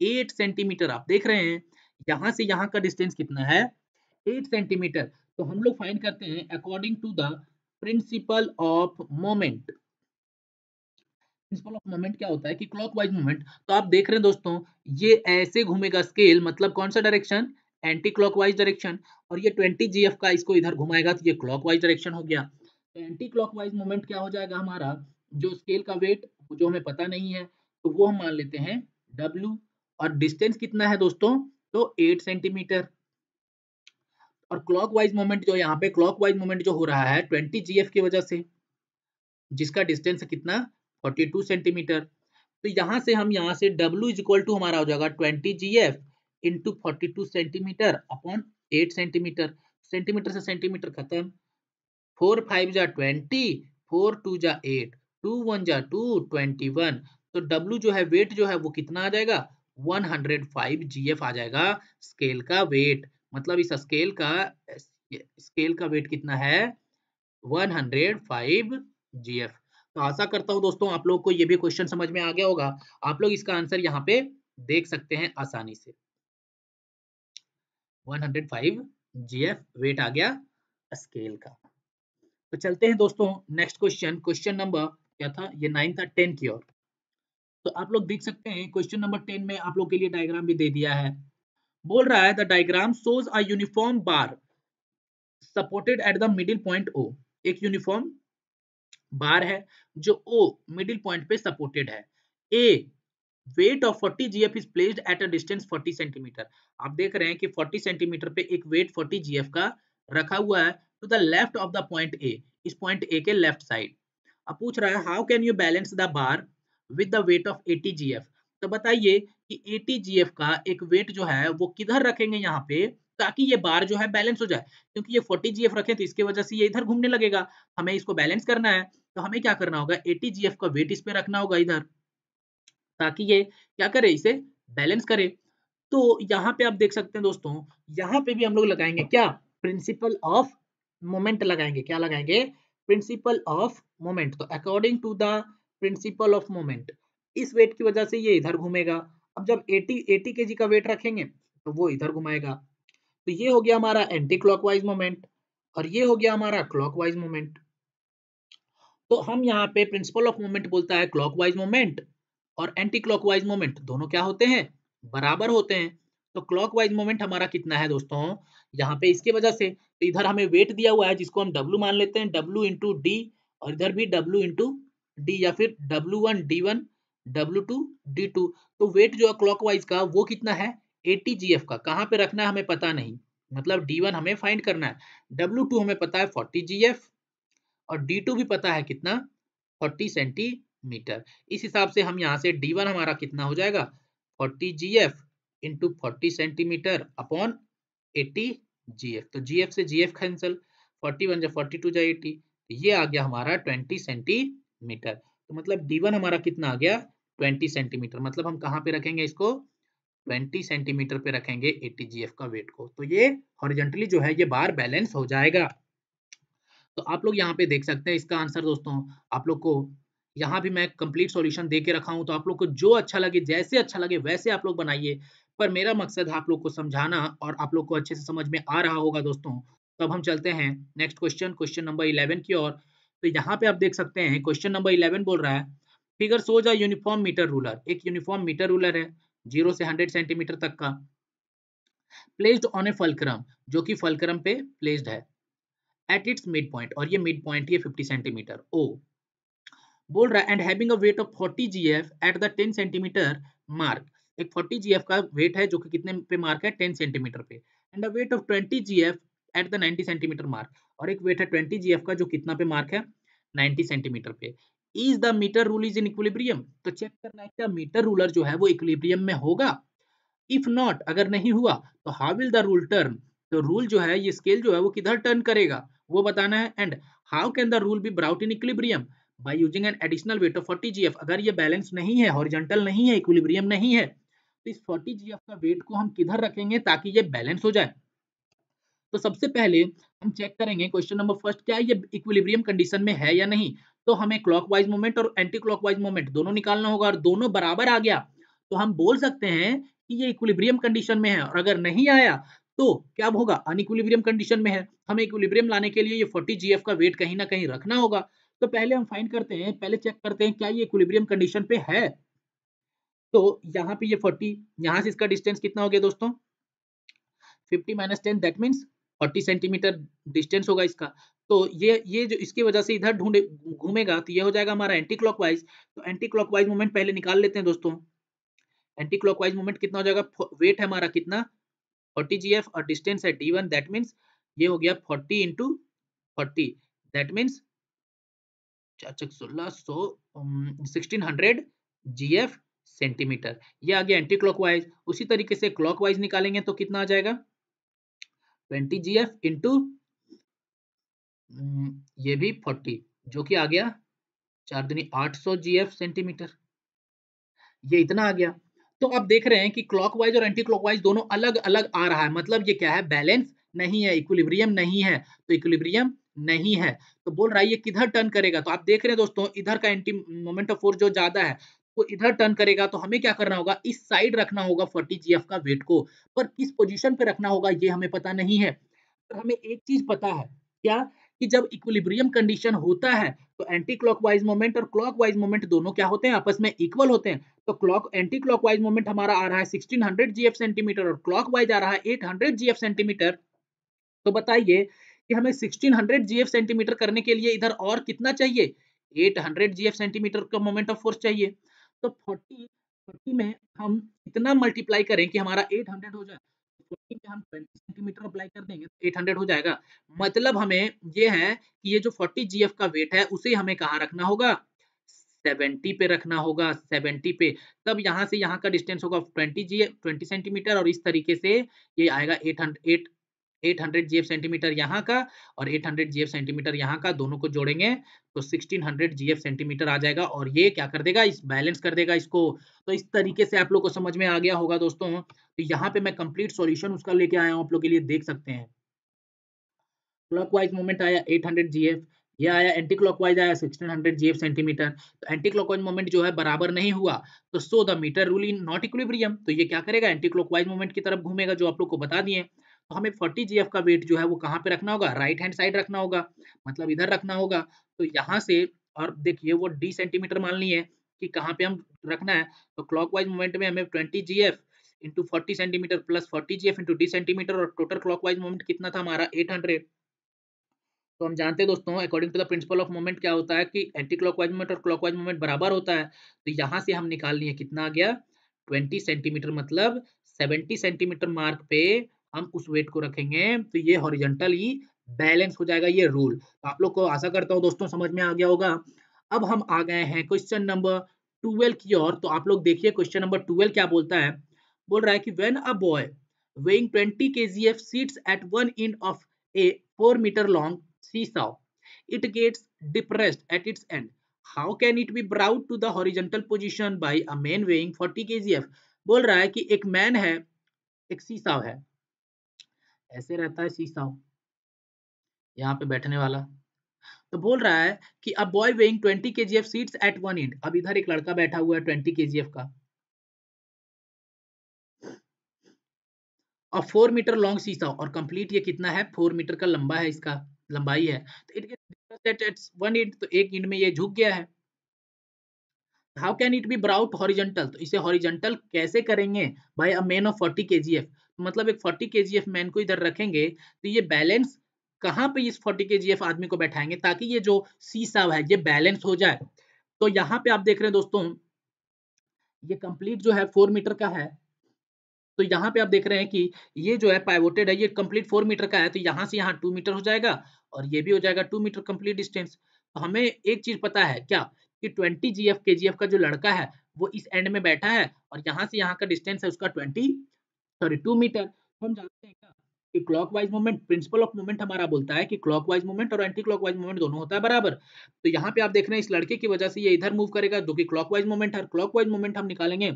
एट सेंटीमीटर आप देख रहे हैं यहाँ से यहाँ का डिस्टेंस कितना है एट सेंटीमीटर तो हम लोग फाइंड करते हैं according to the principle of moment principle of moment क्या होता है कि क्लॉक वाइज मोमेंट तो आप देख रहे हैं दोस्तों ये ऐसे घूमेगा स्केल मतलब कौन सा direction anti clockwise direction और ये 20 जीएफ का इसको इधर घुमाएगा तो ये क्लॉक वाइज डायरेक्शन हो गया तो एंटी क्लॉक वाइज मोमेंट क्या हो जाएगा हमारा जो स्केल का वेट जो हमें पता नहीं है तो वो हम मान लेते हैं डब्ल्यू और डिस्टेंस कितना है दोस्तों तो एट सेंटीमीटर और क्लॉकवाइज मोमेंट जो यहाँ पे क्लॉकवाइज मोमेंट जो हो रहा है 20 जीएफ की वजह से जिसका डिस्टेंस कितना फोर्टी टू सेंटीमीटर तो यहाँ से हम यहाँ से W इज इक्वल टू हमारा हो जाएगा twenty G F into forty two centimetre upon eight centimetre centimetre से सेंटीमीटर खत्म फोर फाइव जा ट्वेंटी फोर टू जा एट टू वन जा टू ट्वेंटी वन तो W जो है वेट जो है वो कितना आ जाएगा 105 GF आ जाएगा स्केल का वेट मतलब इस स्केल का स्केल का वेट कितना है 105 GF आशा करता हूं दोस्तों आप लोग को ये भी क्वेश्चन समझ में आ गया होगा आप लोग इसका आंसर यहाँ पे देख सकते हैं आसानी से 105 GF वेट आ गया स्केल का तो चलते हैं दोस्तों नेक्स्ट क्वेश्चन क्वेश्चन नंबर क्या था ये नाइन था टेन की ओर तो आप लोग देख सकते हैं क्वेश्चन नंबर टेन में आप लोग के लिए डायग्राम भी दे दिया है बोल रहा है the diagram shows a uniform bar supported at the middle point O एक यूनिफॉर्म बार है जो ओ मिडिल पॉइंट पे सपोर्टेड है a weight of 40 GF is placed at a distance 40 centimetre आप देख रहे हैं कि 40 सेंटीमीटर पे एक वेट 40 जीएफ का रखा हुआ है to the left of the point A इस पॉइंट ए के लेफ्ट साइड अब पूछ रहा है how can you balance the bar with the weight of 80 GF तो बताइए कि 80 जीएफ का एक वेट जो है वो किधर रखेंगे यहां पे ताकि ये बार जो है बैलेंस हो जाए क्योंकि ये फोर्टी जी रखें तो इसकी वजह से ये इधर घूमने लगेगा हमें इसको बैलेंस करना है तो हमें क्या करना होगा एटी जी का वेट इस पे रखना होगा इधर ताकि ये क्या करे इसे बैलेंस करे तो यहाँ पे आप देख सकते हैं दोस्तों यहाँ पे भी हम लोग लगाएंगे क्या प्रिंसिपल ऑफ मोमेंट लगाएंगे क्या लगाएंगे प्रिंसिपल ऑफ मोमेंट तो according to the principle of moment इस वेट की वजह से ये इधर घूमेगा अब जब 80 80 केजी का वेट रखेंगे तो वो इधर घुमाएगा तो ये हो गया हमारा एंटी क्लॉकवाइज मोमेंट और ये हो गया हमारा क्लॉकवाइज मोमेंट तो हम यहाँ पे प्रिंसिपल ऑफ मोमेंट बोलता है क्लॉकवाइज मोमेंट और एंटी क्लॉकवाइज मोमेंट दोनों क्या होते हैं बराबर होते हैं तो क्लॉकवाइज मोमेंट हमारा कितना है दोस्तों यहाँ पे इसके वजह से तो इधर हमें वेट दिया हुआ है जिसको हम W मान लेते हैं W इंटू डी और इधर भी W इंटू डी या फिर W1 D1 W2 D2 तो वेट जो है क्लॉकवाइज का वो कितना है एट्टी जी का कहाँ पे रखना है हमें पता नहीं मतलब D1 हमें फाइंड करना है W2 हमें पता है फोर्टी जी एफ और D2 भी पता है कितना फोर्टी सेंटीमीटर इस हिसाब से हम यहाँ से D1 हमारा कितना हो जाएगा forty G F into forty centimetre upon eighty G F तो जी एफ से G F cancel forty one जब फोर्टी टू जाए एट्टी तो ये आ गया हमारा ट्वेंटी सेंटीमीटर तो मतलब D1 हमारा कितना आ गया ट्वेंटी सेंटीमीटर मतलब हम कहाँ पे रखेंगे इसको 20 सेंटीमीटर पे रखेंगे 80 जीएफ का वेट को तो ये हॉरिजेंटली जो है ये बार बैलेंस हो जाएगा तो आप लोग यहाँ पे देख सकते हैं इसका आंसर दोस्तों आप लोग को यहाँ भी मैं कंप्लीट सॉल्यूशन दे के रखा हूँ तो आप लोग को जो अच्छा लगे जैसे अच्छा लगे वैसे आप लोग बनाइए पर मेरा मकसद आप लोग को समझाना और आप लोग को अच्छे से समझ में आ रहा होगा दोस्तों तब तो हम चलते हैं next question question number eleven की ओर तो यहाँ पे आप देख सकते हैं क्वेश्चन नंबर इलेवन बोल रहा है figure shows a uniform metre ruler एक यूनिफॉर्म मीटर रूलर है जीरो से हंड्रेड सेंटीमीटर तक का प्लेस्ड ऑन ए फलक्रम जो कि फलक्रम पे प्लेस्ड है एट इट्स मिड पॉइंट और ये मिड पॉइंट ये फिफ्टी सेंटीमीटर ओ बोल रहा है and having a weight of forty G F at the ten centimetre mark एक फोर्टी जी एफ का वेट है जो कि कितने पे मार्क है टेन सेंटीमीटर पे and a weight of twenty G F at the 90 centimetre mark और एक वेट है ट्वेंटी जी एफ का जो कितना पे मार्क है 90 सेंटीमीटर पे is the metre rule is in equilibrium तो चेक करना है क्या मीटर रूलर जो है वो इक्विलिब्रियम में होगा इफ नॉट अगर नहीं हुआ तो how will the rule turn तो रूल जो है ये स्केल जो है वो किधर टर्न करेगा वो बताना है and how can the rule be brought in equilibrium by using an additional weight of 40 GF अगर ये बैलेंस नहीं है हॉरिजॉन्टल नहीं है इक्विलिब्रियम नहीं है तो इस 40 जीएफ का वेट को हम किधर रखेंगे ताकि ये बैलेंस हो जाए तो सबसे पहले हम चेक करेंगे क्वेश्चन नंबर फर्स्ट क्या ये इक्विलिब्रियम कंडीशन में है या नहीं तो हमें क्लॉकवाइज मोमेंट और एंटी क्लॉकवाइज मोमेंट दोनों निकालना होगा और दोनों बराबर आ गया तो हम बोल सकते हैं कि ये इक्विलिब्रियम कंडीशन में है और अगर नहीं आया तो क्या होगा अनइक्विलिब्रियम कंडीशन में है हमें इक्विलिब्रियम लाने के लिए ये 40 जीएफ का वेट कहीं ना कहीं रखना होगा तो पहले हम फाइंड करते हैं पहले चेक करते हैं क्या ये इक्विलिब्रियम कंडीशन पे है तो यहाँ पे ये 40 यहाँ से इसका डिस्टेंस कितना हो गया दोस्तों 50 minus ten that means 40 centimetre distance होगा इसका तो ये ये जो इसकी वजह से इधर ढूंढे घूमेगा तो ये हो जाएगा हमारा एंटी क्लॉकवाइज तो एंटी क्लॉकवाइज मूवमेंट पहले निकाल लेते हैं दोस्तों एंटी क्लॉकवाइज मूवमेंट कितना हो जाएगा वेट है हमारा कितना फोर्टी जी और डिस्टेंस है डी वन दैट मीन्स ये हो गया forty into forty that means चार सोलह so sixteen hundred G F centimetre ये आ गया एंटी क्लॉकवाइज उसी तरीके से क्लॉकवाइज निकालेंगे तो कितना आ जाएगा ट्वेंटी जी एफ इंटू ये भी फोर्टी जो कि आ गया चार दुनी आठ सौ जी एफ सेंटीमीटर ये इतना आ गया तो आप देख रहे हैं कि क्लॉकवाइज और एंटी क्लॉकवाइज दोनों अलग अलग आ रहा है मतलब ये क्या है बैलेंस नहीं है इक्विलिब्रियम नहीं है तो इक्विलिब्रियम नहीं है तो बोल रहा है ये किधर टर्न करेगा तो आप देख रहे हैं दोस्तों इधर का एंटी मोमेंट ऑफ फोर्स जो ज्यादा है वो तो इधर टर्न करेगा तो हमें क्या करना होगा इस साइड रखना होगा फोर्टी जी का वेट को पर किस पोजिशन पे रखना होगा ये हमें पता नहीं है पर हमें एक चीज पता है क्या कि जब इक्विलिब्रियम कंडीशन होता है तो एंटी क्लॉकवाइज मोमेंट और क्लॉकवाइज मोमेंट दोनों क्या होते हैं आपस में इक्वल होते हैं तो क्लॉक एंटी क्लॉकवाइज मोमेंट हमारा आ रहा है 1600 जीएफ सेंटीमीटर और क्लॉकवाइज आ रहा है 800 जीएफ सेंटीमीटर तो बताइए कि हमें 1600 जीएफ सेंटीमीटर करने के लिए इधर और कितना चाहिए 800 जीएफ सेंटीमीटर का मोमेंट ऑफ फोर्स चाहिए तो 40 40 में हम इतना मल्टीप्लाई करें कि हमारा 800 हो जाए फोर्टी में हम 20 सेंटीमीटर अप्लाई कर देंगे एट तो हंड्रेड हो जाएगा मतलब हमें ये है कि ये जो 40 जी का वेट है उसे हमें कहाँ रखना होगा 70 पे रखना होगा 70 पे तब यहाँ से यहाँ का डिस्टेंस होगा 20 जी 20 सेंटीमीटर और इस तरीके से ये आएगा 800 8 800 हंड्रेड जीएफ सेंटीमीटर यहाँ का और 800 हंड्रेड जीएफ सेंटीमीटर यहाँ का दोनों को जोड़ेंगे तो 1600 हंड्रेड जीएफ सेंटीमीटर आ जाएगा और ये क्या कर देगा इस बैलेंस कर देगा इसको तो इस तरीके से आप लोग को समझ में आ गया होगा दोस्तों तो यहाँ पे मैं कंप्लीट सॉल्यूशन उसका लेके आया हूँ आप लोग के लिए देख सकते हैं क्लॉकवाइज मोमेंट आया 800 जीएफ ये आया एंटी क्लॉकवाइज आया 1600 जीएफ सेंटीमीटर तो एंटी क्लॉकवाइज मोमेंट जो है बराबर नहीं हुआ तो so the metre rule in not equilibrium तो ये क्या करेगा एंटी क्लॉकवाइज मोमेंट की तरफ घूमेगा जो आप लोग को बता दिए तो हमें 40 जी का वेट जो है वो कहाँ पे रखना होगा राइट हैंड साइड रखना होगा मतलब इधर रखना होगा तो यहाँ से और देखिए वो डी सेंटीमीटर मान ली है कि कहाँ पे हम रखना है तो क्लॉकवाइज मोमेंट में हमें twenty G F into forty centimetre plus forty G F into D centimetre और टोटल क्लॉक वाइज मोमेंट कितना था हमारा एट हंड्रेड तो हम जानते हैं दोस्तों according to the principle of moment क्या होता है कि एंटी क्लॉक वाइज मोमेंट और क्लॉक वाइज मोमेंट बराबर होता है तो यहाँ से हम निकाल लिए कितना आ गया ट्वेंटी सेंटीमीटर मतलब सेवेंटी सेंटीमीटर मार्क पे हम उस वेट को रखेंगे तो ये हॉरिजेंटल ही बैलेंस हो जाएगा ये रूल तो आप लोग को आशा करता हूँ दोस्तों समझ में आ गया होगा अब हम आ गए हैं क्वेश्चन नंबर ट्वेल्व की ओर तो आप लोग देखिए क्वेश्चन नंबर ट्वेल्व क्या बोलता है बोल रहा है कि when a boy weighing twenty के weighing 20 kgf sits at one end of a 4 meter long seesaw. It gets depressed at its end. How can it be brought to the horizontal position by a man weighing 40 kgf? बोल रहा है कि एक man है एक सीसा है ऐसे रहता है सीसा यहाँ पे बैठने वाला तो बोल रहा है कि अब boy weighing 20 kg seats at one end अब इधर एक लड़का बैठा हुआ है 20 kg का और फोर मीटर लॉन्ग सीसा और कंप्लीट ये कितना है फोर मीटर का लंबा है इसका लंबाई है तो इट इट्स वन इंड तो एक इंड में ये झुक गया है how can it be brought horizontal तो इसे हॉरिजेंटल कैसे करेंगे भाई अ मेन ऑफ फोर्टी के जी एफ मतलब एक 40 के मैन को इधर रखेंगे तो ये बैलेंस कहाँ पे इस 40 के आदमी को बैठाएंगे ताकि ये जो सी साव है ये बैलेंस हो जाए तो यहाँ पे आप देख रहे हैं दोस्तों ये कंप्लीट जो है फोर मीटर का है तो यहाँ पे आप देख रहे हैं कि ये जो है पाइवोटेड है ये कंप्लीट फोर मीटर का है तो यहाँ से यहाँ टू मीटर हो जाएगा और ये भी हो जाएगा टू मीटर कंप्लीट डिस्टेंस तो हमें एक चीज पता है क्या कि ट्वेंटी जी एफ के जी एफ का जो लड़का है वो इस एंड में बैठा है और यहाँ से यहाँ का डिस्टेंस है उसका ट्वेंटी सॉरी टू मीटर हम जानते हैं क्या कि clockwise movement principle of movement हमारा बोलता है कि क्लॉकवाइज मूवमेंट और एंटी क्लॉकवाइज मूवमेंट दोनों होता है बराबर तो यहाँ पे आप देख रहे हैं इस लड़के की वजह से ये इधर मूव करेगा जो कि क्लॉकवाइज मूवमेंट है क्लॉकवाइज मूवमेंट हम निकालेंगे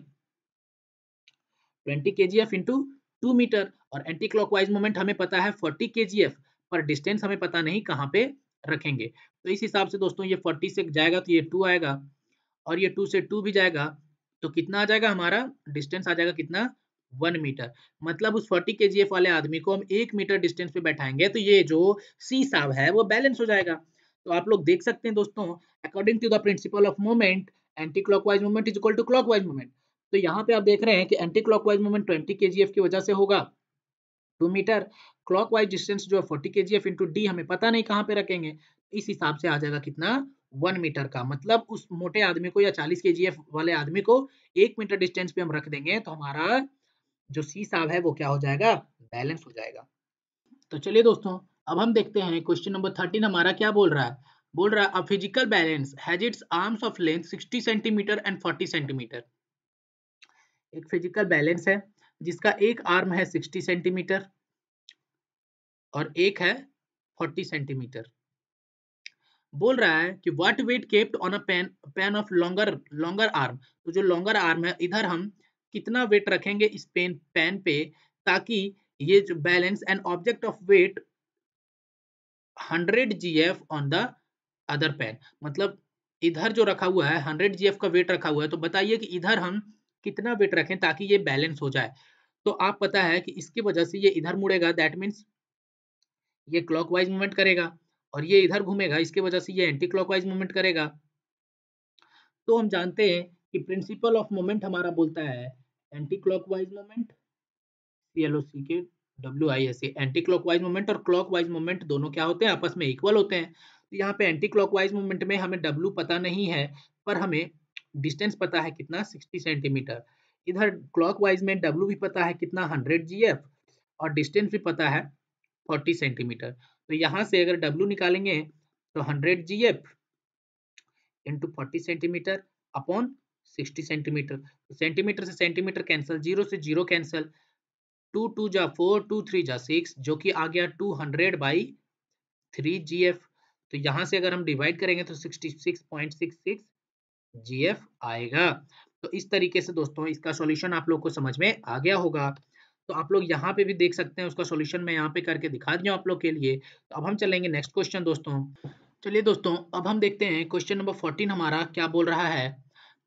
twenty K G F into two metre और एंटी क्लॉकवाइज मूवमेंट हमें पता है फोर्टी के जी एफ पर डिस्टेंस हमें पता नहीं कहाँ पे रखेंगे तो इस हिसाब से दोस्तों ये फोर्टी से जाएगा तो ये टू आएगा और ये टू से टू भी जाएगा तो कितना आ जाएगा हमारा डिस्टेंस आ जाएगा कितना वन मीटर मतलब उस फोर्टी के वाले आदमी को हम एक मीटर डिस्टेंस पे बैठाएंगे तो ये जो सी साव है वो बैलेंस हो जाएगा तो आप लोग देख सकते हैं दोस्तों according to the principle of movement anti clockwise movement is equal to clockwise movement तो यहाँ पे आप देख रहे हैं कि एंटी क्लॉकवाइज मूवमेंट ट्वेंटी के की वजह से होगा टू मीटर क्लॉकवाइज डिस्टेंस जो है फोर्टी के जी एफ इंटू डी हमें पता नहीं कहाँ पे रखेंगे इस हिसाब से आ जाएगा कितना वन मीटर का मतलब उस मोटे आदमी को या चालीस के जी एफ वाले आदमी को एक मीटर डिस्टेंस पे हम रख देंगे तो हमारा जो सी साहब है वो क्या हो जाएगा बैलेंस हो जाएगा तो चलिए दोस्तों अब हम देखते हैं क्वेश्चन नंबर थर्टीन हमारा क्या बोल रहा है बोल रहा है a physical balance has its arms of length 60 centimetre and 40 centimetre एक फिजिकल बैलेंस है जिसका एक आर्म है 60 सेंटीमीटर और एक है 40 सेंटीमीटर बोल रहा है कि what weight kept on a pan pan of longer longer arm तो जो लॉन्गर आर्म है इधर हम कितना वेट रखेंगे इस पेन पैन पे ताकि ये जो balance and object of weight 100 G F on the other pan मतलब इधर जो रखा हुआ है 100 जी एफ का वेट रखा हुआ है तो बताइए कि इधर हम कितना वेट रखें ताकि ये बैलेंस हो जाए तो आप पता है कि इसकी वजह से ये इधर मुड़ेगा दैट मीन्स ये क्लॉकवाइज मूवमेंट करेगा और ये इधर घूमेगा इसकी वजह से ये एंटी क्लॉकवाइज मूवमेंट करेगा तो हम जानते हैं कि प्रिंसिपल ऑफ मोमेंट हमारा बोलता है anti clockwise moment C K W I S anti clockwise moment और क्लॉकवाइज मोमेंट दोनों क्या होते हैं आपस में इक्वल होते हैं तो यहाँ पे एंटी क्लॉकवाइज मोमेंट में हमें डब्ल्यू पता नहीं है पर हमें डिस्टेंस पता है कितना 60 सेंटीमीटर इधर क्लॉकवाइज में डब्ल्यू भी पता है कितना 100 जीएफ और डिस्टेंस भी पता है 40 सेंटीमीटर तो यहाँ से अगर डब्ल्यू निकालेंगे तो 100 GF into forty centimetre upon sixty centimetre तो सेंटीमीटर से सेंटीमीटर कैंसिल जीरो से जीरो कैंसिल टू टू जा फोर टू थ्री जा सिक्स जो कि आ गया two hundred by three G F तो यहाँ से अगर हम डिवाइड करेंगे तो sixty six point six six G F आएगा तो इस तरीके से दोस्तों इसका सॉल्यूशन आप लोग को समझ में आ गया होगा तो आप लोग यहाँ पे भी देख सकते हैं उसका सॉल्यूशन मैं यहाँ पे करके दिखा दिया आप लोग के लिए तो अब हम चलेंगे नेक्स्ट क्वेश्चन दोस्तों चलिए दोस्तों अब हम देखते हैं क्वेश्चन नंबर फोर्टीन हमारा क्या बोल रहा है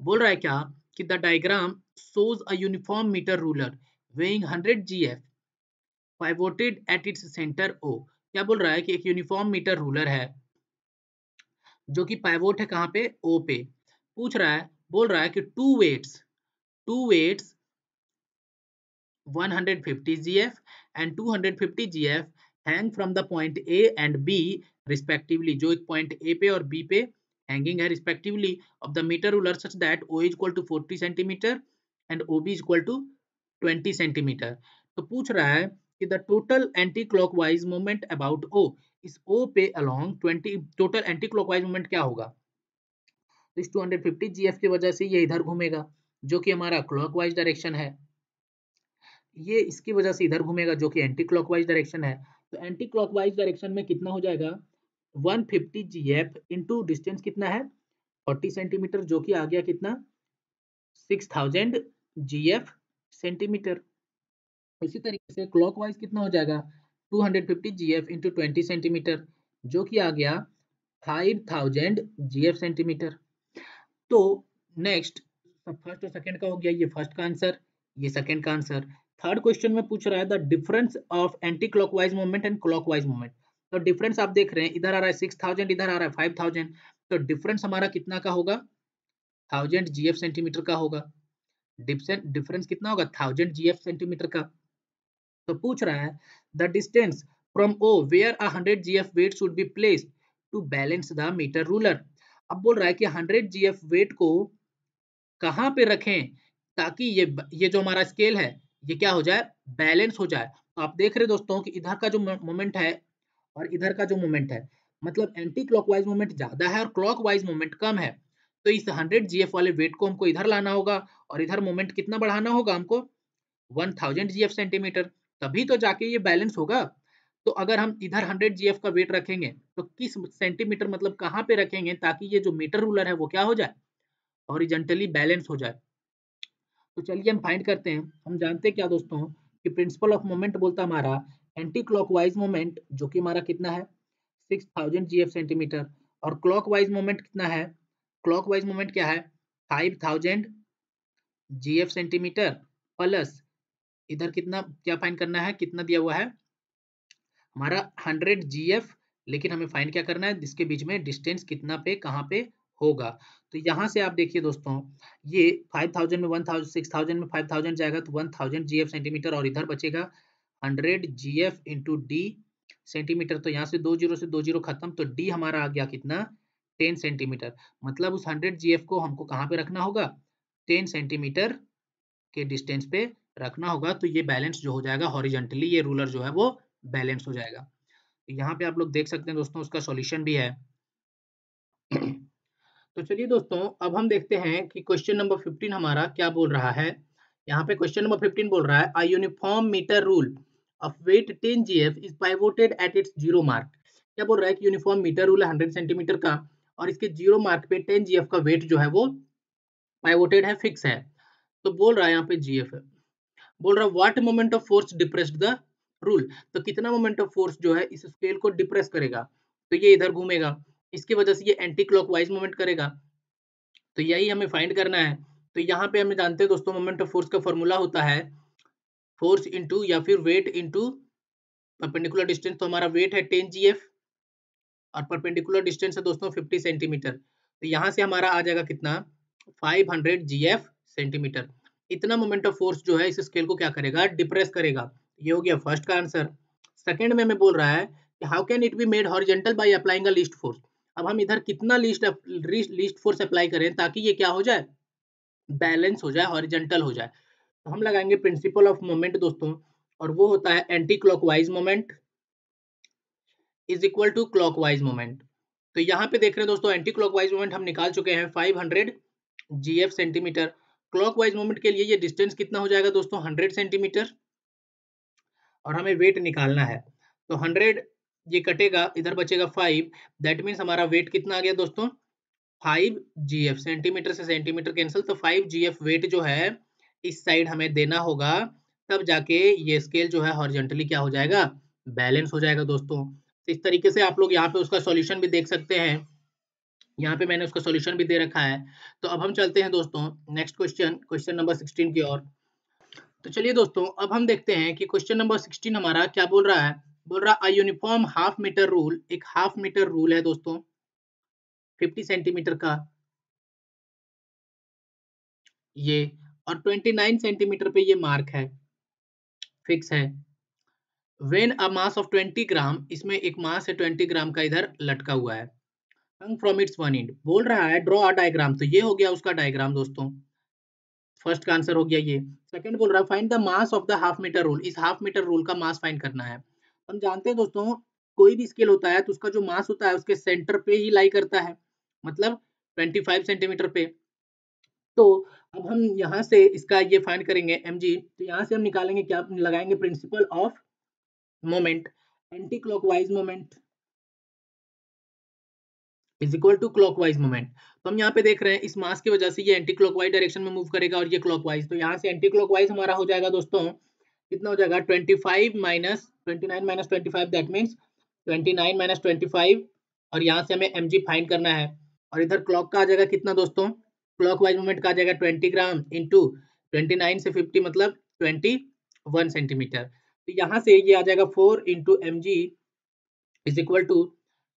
बोल रहा है क्या कि the diagram shows a uniform metre ruler weighing 100 GF pivoted at its centre O क्या बोल रहा है कि एक यूनिफॉर्म मीटर रूलर है जो कि पाइवोट है कहाँ पे ओ पे पूछ रहा है बोल रहा है कि two weights two weights 150 gf and 250 gf hang from the point a and b respectively जो एक point a पे और b पे hanging hair respectively of the meter ruler such that O is equal to 40 cm and OB is equal to 20 cm तो puch raha hai ki the total anti clockwise moment about o is o pe along 20 total anti clockwise moment kya hoga तो इस 250 gf ki wajah se ye idhar ghumega jo ki hamara clockwise direction hai ये इसकी वजह से इधर घूमेगा जो कि एंटी क्लॉकवाइज डायरेक्शन है तो एंटी क्लॉकवाइज डायरेक्शन में कितना हो जाएगा one fifty G F into distance कितना है फोर्टी सेंटीमीटर जो कि आ गया कितना six thousand G F centimetre इसी तरीके से क्लॉकवाइज कितना हो जाएगा 250 hundred fifty G F into twenty centimetre जो कि आ गया 5000 जीएफ सेंटीमीटर तो नेक्स्ट फर्स्ट और सेकंड का हो गया ये फर्स्ट का आंसर ये सेकंड का आंसर थर्ड क्वेश्चन में पूछ रहा है the difference of anti clockwise movement and clockwise movement तो डिफरेंस आप देख रहे हैं इधर आ रहा है सिक्स थाउजेंड इधर आ रहा है फाइव थाउजेंड तो डिफरेंस हमारा कितना का होगा थाउजेंड जी सेंटीमीटर का होगा डिफरेंस कितना होगा थाउजेंड जी सेंटीमीटर का तो पूछ रहा है the distance from O where a hundred G F weight should be place to balance the metre ruler अब बोल रहा है कि हंड्रेड जी एफ वेट को कहाँ पे रखें ताकि ये ये जो हमारा स्केल है ये क्या हो जाए बैलेंस हो जाए तो आप देख रहे दोस्तों कि इधर का जो मोमेंट है और इधर का जो मूवमेंट है मतलब एंटी क्लॉकवाइज मूवमेंट ज्यादा है और क्लॉक वाइज मूवमेंट कम है तो इस 100 जीएफ वाले वेट को हमको इधर लाना होगा और इधर मोमेंट कितना बढ़ाना होगा हमको 1000 जीएफ सेंटीमीटर तभी तो जाके ये बैलेंस होगा तो अगर हम इधर 100 जीएफ का वेट रखेंगे तो किस सेंटीमीटर मतलब कहाँ पे रखेंगे ताकि ये जो मीटर रूलर है वो क्या हो जाए हॉरिजेंटली बैलेंस हो जाए तो चलिए हम फाइंड करते हैं हम जानते हैं क्या दोस्तों कि प्रिंसिपल ऑफ मोमेंट बोलता हमारा एंटी क्लॉकवाइज मोमेंट जो कि हमारा कितना है 6000 जीएफ सेंटीमीटर और क्लॉकवाइज मोमेंट कितना है क्लॉकवाइज मोमेंट क्या है 5000 जीएफ सेंटीमीटर प्लस इधर कितना क्या फाइन करना है कितना दिया हुआ है हमारा 100 जीएफ लेकिन हमें फाइन क्या करना है जिसके बीच में डिस्टेंस कितना पे कहाँ पे होगा तो यहाँ से आप देखिए दोस्तों ये 5000 में 1000 6000 में 5000 जाएगा तो 1000 जीएफ सेंटीमीटर और इधर बचेगा hundred G F into D centimetre तो यहाँ से दो जीरो से दो जीरो खत्म तो डी हमारा आ गया कितना टेन सेंटीमीटर मतलब उस हंड्रेड जी को हमको कहाँ पे रखना होगा टेन सेंटीमीटर के डिस्टेंस पे रखना होगा तो ये बैलेंस जो हो जाएगा हॉरिजेंटली ये रूलर जो है वो बैलेंस हो जाएगा तो यहाँ पे आप लोग देख सकते हैं दोस्तों उसका सॉल्यूशन भी है तो चलिए दोस्तों अब हम देखते हैं कि क्वेश्चन नंबर 15 हमारा क्या बोल रहा है यहाँ पे क्वेश्चन नंबर 15 बोल रहा है I uniform metre rule of weight 10 gf is pivoted at its zero mark क्या बोल रहा है कि यूनिफॉर्म मीटर रूल है 100 सेंटीमीटर का और इसके जीरो मार्क पे 10 जीएफ का वेट जो है वो पाइवोटेड है फिक्स है तो बोल रहा है यहाँ पे जीएफ है बोल रहा है what moment of force depressed the rule तो कितना मोमेंट ऑफ फोर्स जो है इस स्केल को डिप्रेस करेगा तो ये इधर घूमेगा इसकी वजह से ये एंटी क्लॉकवाइज मोमेंट करेगा तो यही हमें फाइंड करना है तो यहाँ पे हमें जानते हैं दोस्तों मोमेंट ऑफ फोर्स का फॉर्मूला होता है फोर्स इंटू या फिर वेट इंटू परपेंडिकुलर डिस्टेंस तो हमारा वेट है टेन जी एफ और परपेंडिकुलर डिस्टेंस है दोस्तों फिफ्टी सेंटीमीटर तो यहाँ से हमारा आ जाएगा कितना five hundred G F centimetre इतना मोमेंट ऑफ फोर्स जो है इस स्केल को क्या करेगा डिप्रेस करेगा ये हो गया फर्स्ट का आंसर सेकेंड में मैं बोल रहा है कि how can it be made horizontal by applying least force अब हम इधर कितना लिस्ट लिस्ट फोर्स अप्लाई करें ताकि ये क्या हो जाए बैलेंस हो जाए हॉरिजेंटल हो जाए हम लगाएंगे प्रिंसिपल ऑफ मोमेंट दोस्तों और वो होता है anti clockwise moment is equal to clockwise moment तो यहाँ पे देख रहे हैं दोस्तों एंटी क्लॉकवाइज मोमेंट हम निकाल चुके हैं 500 hundred G F centimetre clockwise moment के लिए ये डिस्टेंस कितना हो जाएगा दोस्तों 100 सेंटीमीटर और हमें वेट निकालना है तो 100 ये कटेगा इधर बचेगा 5 दैट मीन्स हमारा वेट कितना आ गया दोस्तों फाइव जी एफ सेंटीमीटर से सेंटीमीटर कैंसिल तो फाइव जी एफ वेट जो है इस साइड हमें देना होगा तब जाके ये स्केल जो है हॉर्जेंटली क्या हो जाएगा बैलेंस हो जाएगा दोस्तों तो इस तरीके से आप लोग यहाँ पे उसका सॉल्यूशन भी देख सकते हैं यहाँ पे मैंने उसका सॉल्यूशन भी दे रखा है तो अब हम चलते हैं दोस्तों next question question number sixteen की ओर तो चलिए दोस्तों अब हम देखते हैं कि क्वेश्चन नंबर सिक्सटीन हमारा क्या बोल रहा है बोल रहा है यूनिफॉर्म हाफ मीटर रूल एक हाफ मीटर रूल है दोस्तों फिफ्टी सेंटीमीटर का ये और 29 सेंटीमीटर पे ये मार्क है फिक्स है वेन अ मास ऑफ 20 ग्राम इसमें एक मास है 20 ग्राम का इधर लटका हुआ है hung from its one end बोल रहा है ड्रॉ अ डायग्राम तो ये हो गया उसका डायग्राम दोस्तों फर्स्ट का आंसर हो गया ये सेकंड बोल रहा है find the mass of the half metre rule इस हाफ मीटर रूल का मास फाइंड करना है हम जानते हैं दोस्तों कोई भी स्केल होता है तो उसका जो मास होता है उसके सेंटर पे ही लाई करता है मतलब 25 सेंटीमीटर पे तो अब हम यहाँ से इसका ये फाइंड करेंगे एम तो यहाँ से हम निकालेंगे क्या लगाएंगे principle of moment anti clockwise moment is equal to clockwise moment तो हम यहाँ पे देख रहे हैं इस मास की वजह से ये एंटी क्लॉकवाइज डायरेक्शन में मूव करेगा और ये क्लॉकवाइज तो यहाँ से एंटी क्लॉकवाइज हमारा हो जाएगा दोस्तों कितना हो जाएगा 25 minus 29 minus 25 that means 29 minus 25 और यहाँ से हमें mg फाइंड करना है और इधर क्लॉक का आ जाएगा कितना दोस्तों क्लॉकवाइज मूवमेंट कहा जाएगा 20 ग्राम इंटू 29 से 50 मतलब 21 सेंटीमीटर तो यहाँ से ये आ जाएगा 4 into M G is equal to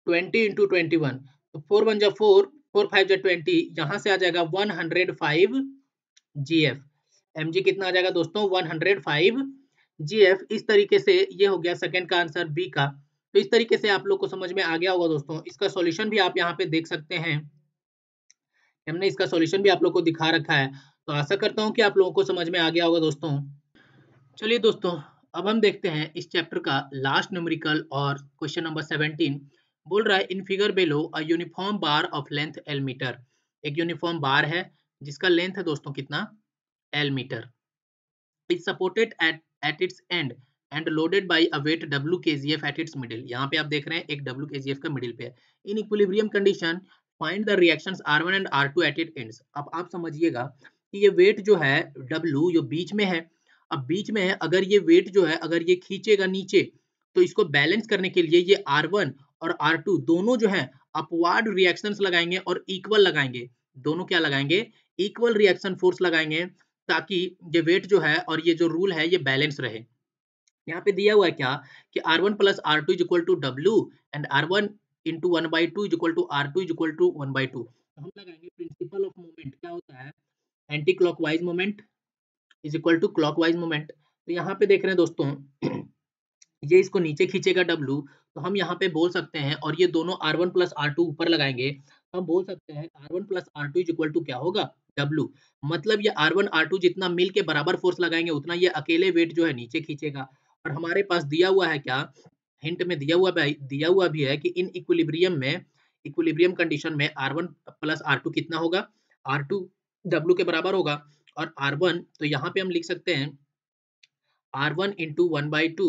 twenty into twenty one तो फोर वन जो फोर फोर फाइव जो ट्वेंटी यहाँ से आ जाएगा one hundred five G F M G कितना आ जाएगा दोस्तों one hundred five G F इस तरीके से ये हो गया सेकेंड का आंसर बी का तो इस तरीके से आप लोग को समझ में आ गया होगा दोस्तों इसका सॉल्यूशन भी आप यहाँ पे देख सकते हैं हमने इसका सॉल्यूशन भी आप लोग को दिखा रखा है तो आशा करता हूँ कि आप लोगों को समझ में आ गया होगा दोस्तों चलिए दोस्तों अब हम देखते हैं इस चैप्टर का लास्ट न्यूमेरिकल और क्वेश्चन नंबर सेवनटीन बोल रहा है in figure below a uniform bar of length L metre एक यूनिफॉर्म बार है जिसका लेंथ है दोस्तों कितना L metre is supported at at its end end loaded by a weight W K G F at its middle यहाँ पे आप देख रहे हैं एक डब्ल्यू के जी एफ का मिडिल पे है in equilibrium condition find the R one and two at it end अब आप समझिएगा कि ये वेट जो है W जो बीच में है अब बीच में है अगर ये वेट जो है अगर ये खींचेगा नीचे तो इसको बैलेंस करने के लिए ये वन और टू दोनों जो है अपवार्ड रिएक्शन लगाएंगे और इक्वल लगाएंगे दोनों क्या लगाएंगे इक्वल रिएक्शन फोर्स लगाएंगे ताकि ये वेट जो है और ये जो रूल है ये बैलेंस रहे यहाँ पे दिया हुआ है क्या कि R1 one plus R two is equal to W R1 into one by two is equal to R two is equal to one by two हम लगाएंगे प्रिंसिपल ऑफ मोमेंट क्या होता है anti clockwise moment is equal to clockwise moment तो यहाँ पे देख रहे हैं दोस्तों ये इसको नीचे खींचेगा W तो हम यहाँ पे बोल सकते हैं और ये दोनों R1 one plus R to ऊपर लगाएंगे तो हम बोल सकते हैं R1 one plus R two is equal to क्या होगा W मतलब ये R1 R2 जितना मिल के बराबर फोर्स लगाएंगे उतना ये अकेले वेट जो है नीचे खींचेगा और हमारे पास दिया हुआ है क्या हिंट में दिया हुआ दिया हुआ भी है कि इन इक्विलिब्रियम में इक्विलिब्रियम कंडीशन में R one plus R two कितना होगा आर टू डब्ल्यू के बराबर होगा और आर वन तो यहाँ पे हम लिख सकते हैं R one into one by two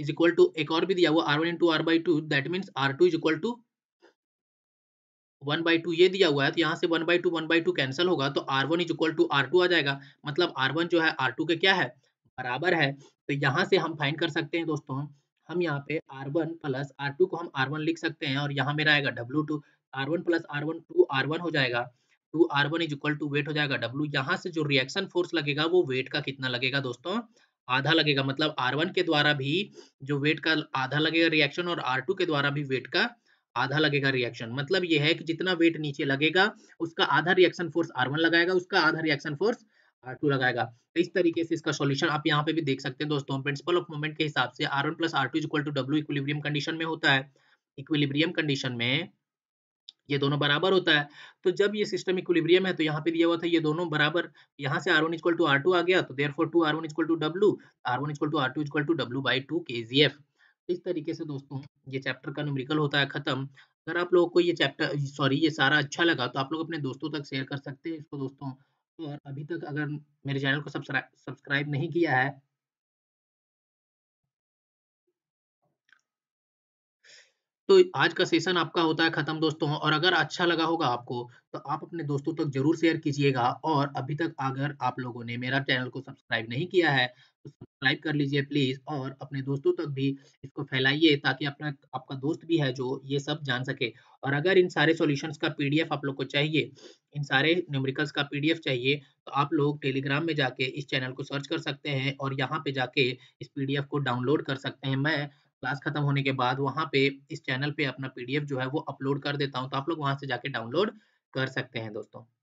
is equal to एक और भी दिया हुआ R one into R by two that means R two is equal to one by two ये दिया हुआ है तो यहाँ से one by two one by two cancel होगा तो R one is equal to R two आ जाएगा मतलब आर वन जो है आर टू के क्या है बराबर है तो यहाँ से हम फाइंड कर सकते हैं दोस्तों हम यहाँ पे R one plus R two को हम आर वन लिख सकते हैं और यहाँ मेरा आएगा W two R one plus R one two R one हो जाएगा two R one is equal to weight हो जाएगा डब्ल्यू यहाँ से जो रिएक्शन फोर्स लगेगा वो वेट का कितना लगेगा दोस्तों आधा लगेगा मतलब आर वन के द्वारा भी जो वेट का आधा लगेगा रिएक्शन और आर टू के द्वारा भी वेट का आधा लगेगा रिएक्शन मतलब ये है कि जितना वेट नीचे लगेगा उसका आधा रिएक्शन फोर्स आर वन लगाएगा उसका आधा रिएक्शन फोर्स आर टू लगाएगा तो इस तरीके से इसका सॉल्यूशन आप यहाँ पे भी देख सकते हैं दोस्तों प्रिंसिपल ऑफ मूवमेंट के हिसाब से R one plus R two equal to W equilibrium condition में होता है इक्विलिब्रियम कंडीशन में ये दोनों बराबर होता है तो जब ये सिस्टम इक्विलिब्रियम है तो यहाँ पे दिया हुआ था ये दोनों बराबर यहाँ से R one equal to R two आ गया तो therefore two R one equal to W R one equal to R two equal to W by two K G F इस तरीके से दोस्तों ये चैप्टर का न्यूमेरिकल होता है खत्म अगर आप लोगों को ये चैप्टर सॉरी ये सारा अच्छा लगा तो आप लोग अपने दोस्तों तक शेयर कर सकते हैं इसको दोस्तों तो अभी तक अगर मेरे चैनल को सब्सक्राइब नहीं किया है तो आज का सेशन आपका होता है खत्म दोस्तों और अगर अच्छा लगा होगा आपको तो आप अपने दोस्तों तक जरूर शेयर कीजिएगा और अभी तक अगर आप लोगों ने मेरा चैनल को सब्सक्राइब नहीं किया है तो सब्सक्राइब कर लीजिए प्लीज और अपने दोस्तों तक भी इसको फैलाइए ताकि अपना आपका दोस्त भी है जो ये सब जान सके और अगर इन सारे सॉल्यूशंस का पीडीएफ आप लोग को चाहिए इन सारे न्यूमेरिकल्स का पीडीएफ चाहिए तो आप लोग टेलीग्राम में जाके इस चैनल को सर्च कर सकते हैं और यहाँ पे जाके इस पी को डाउनलोड कर सकते हैं मैं क्लास खत्म होने के बाद वहाँ पे इस चैनल पे अपना पीडीएफ जो है वो अपलोड कर देता हूँ तो आप लोग वहाँ से जाके डाउनलोड कर सकते हैं दोस्तों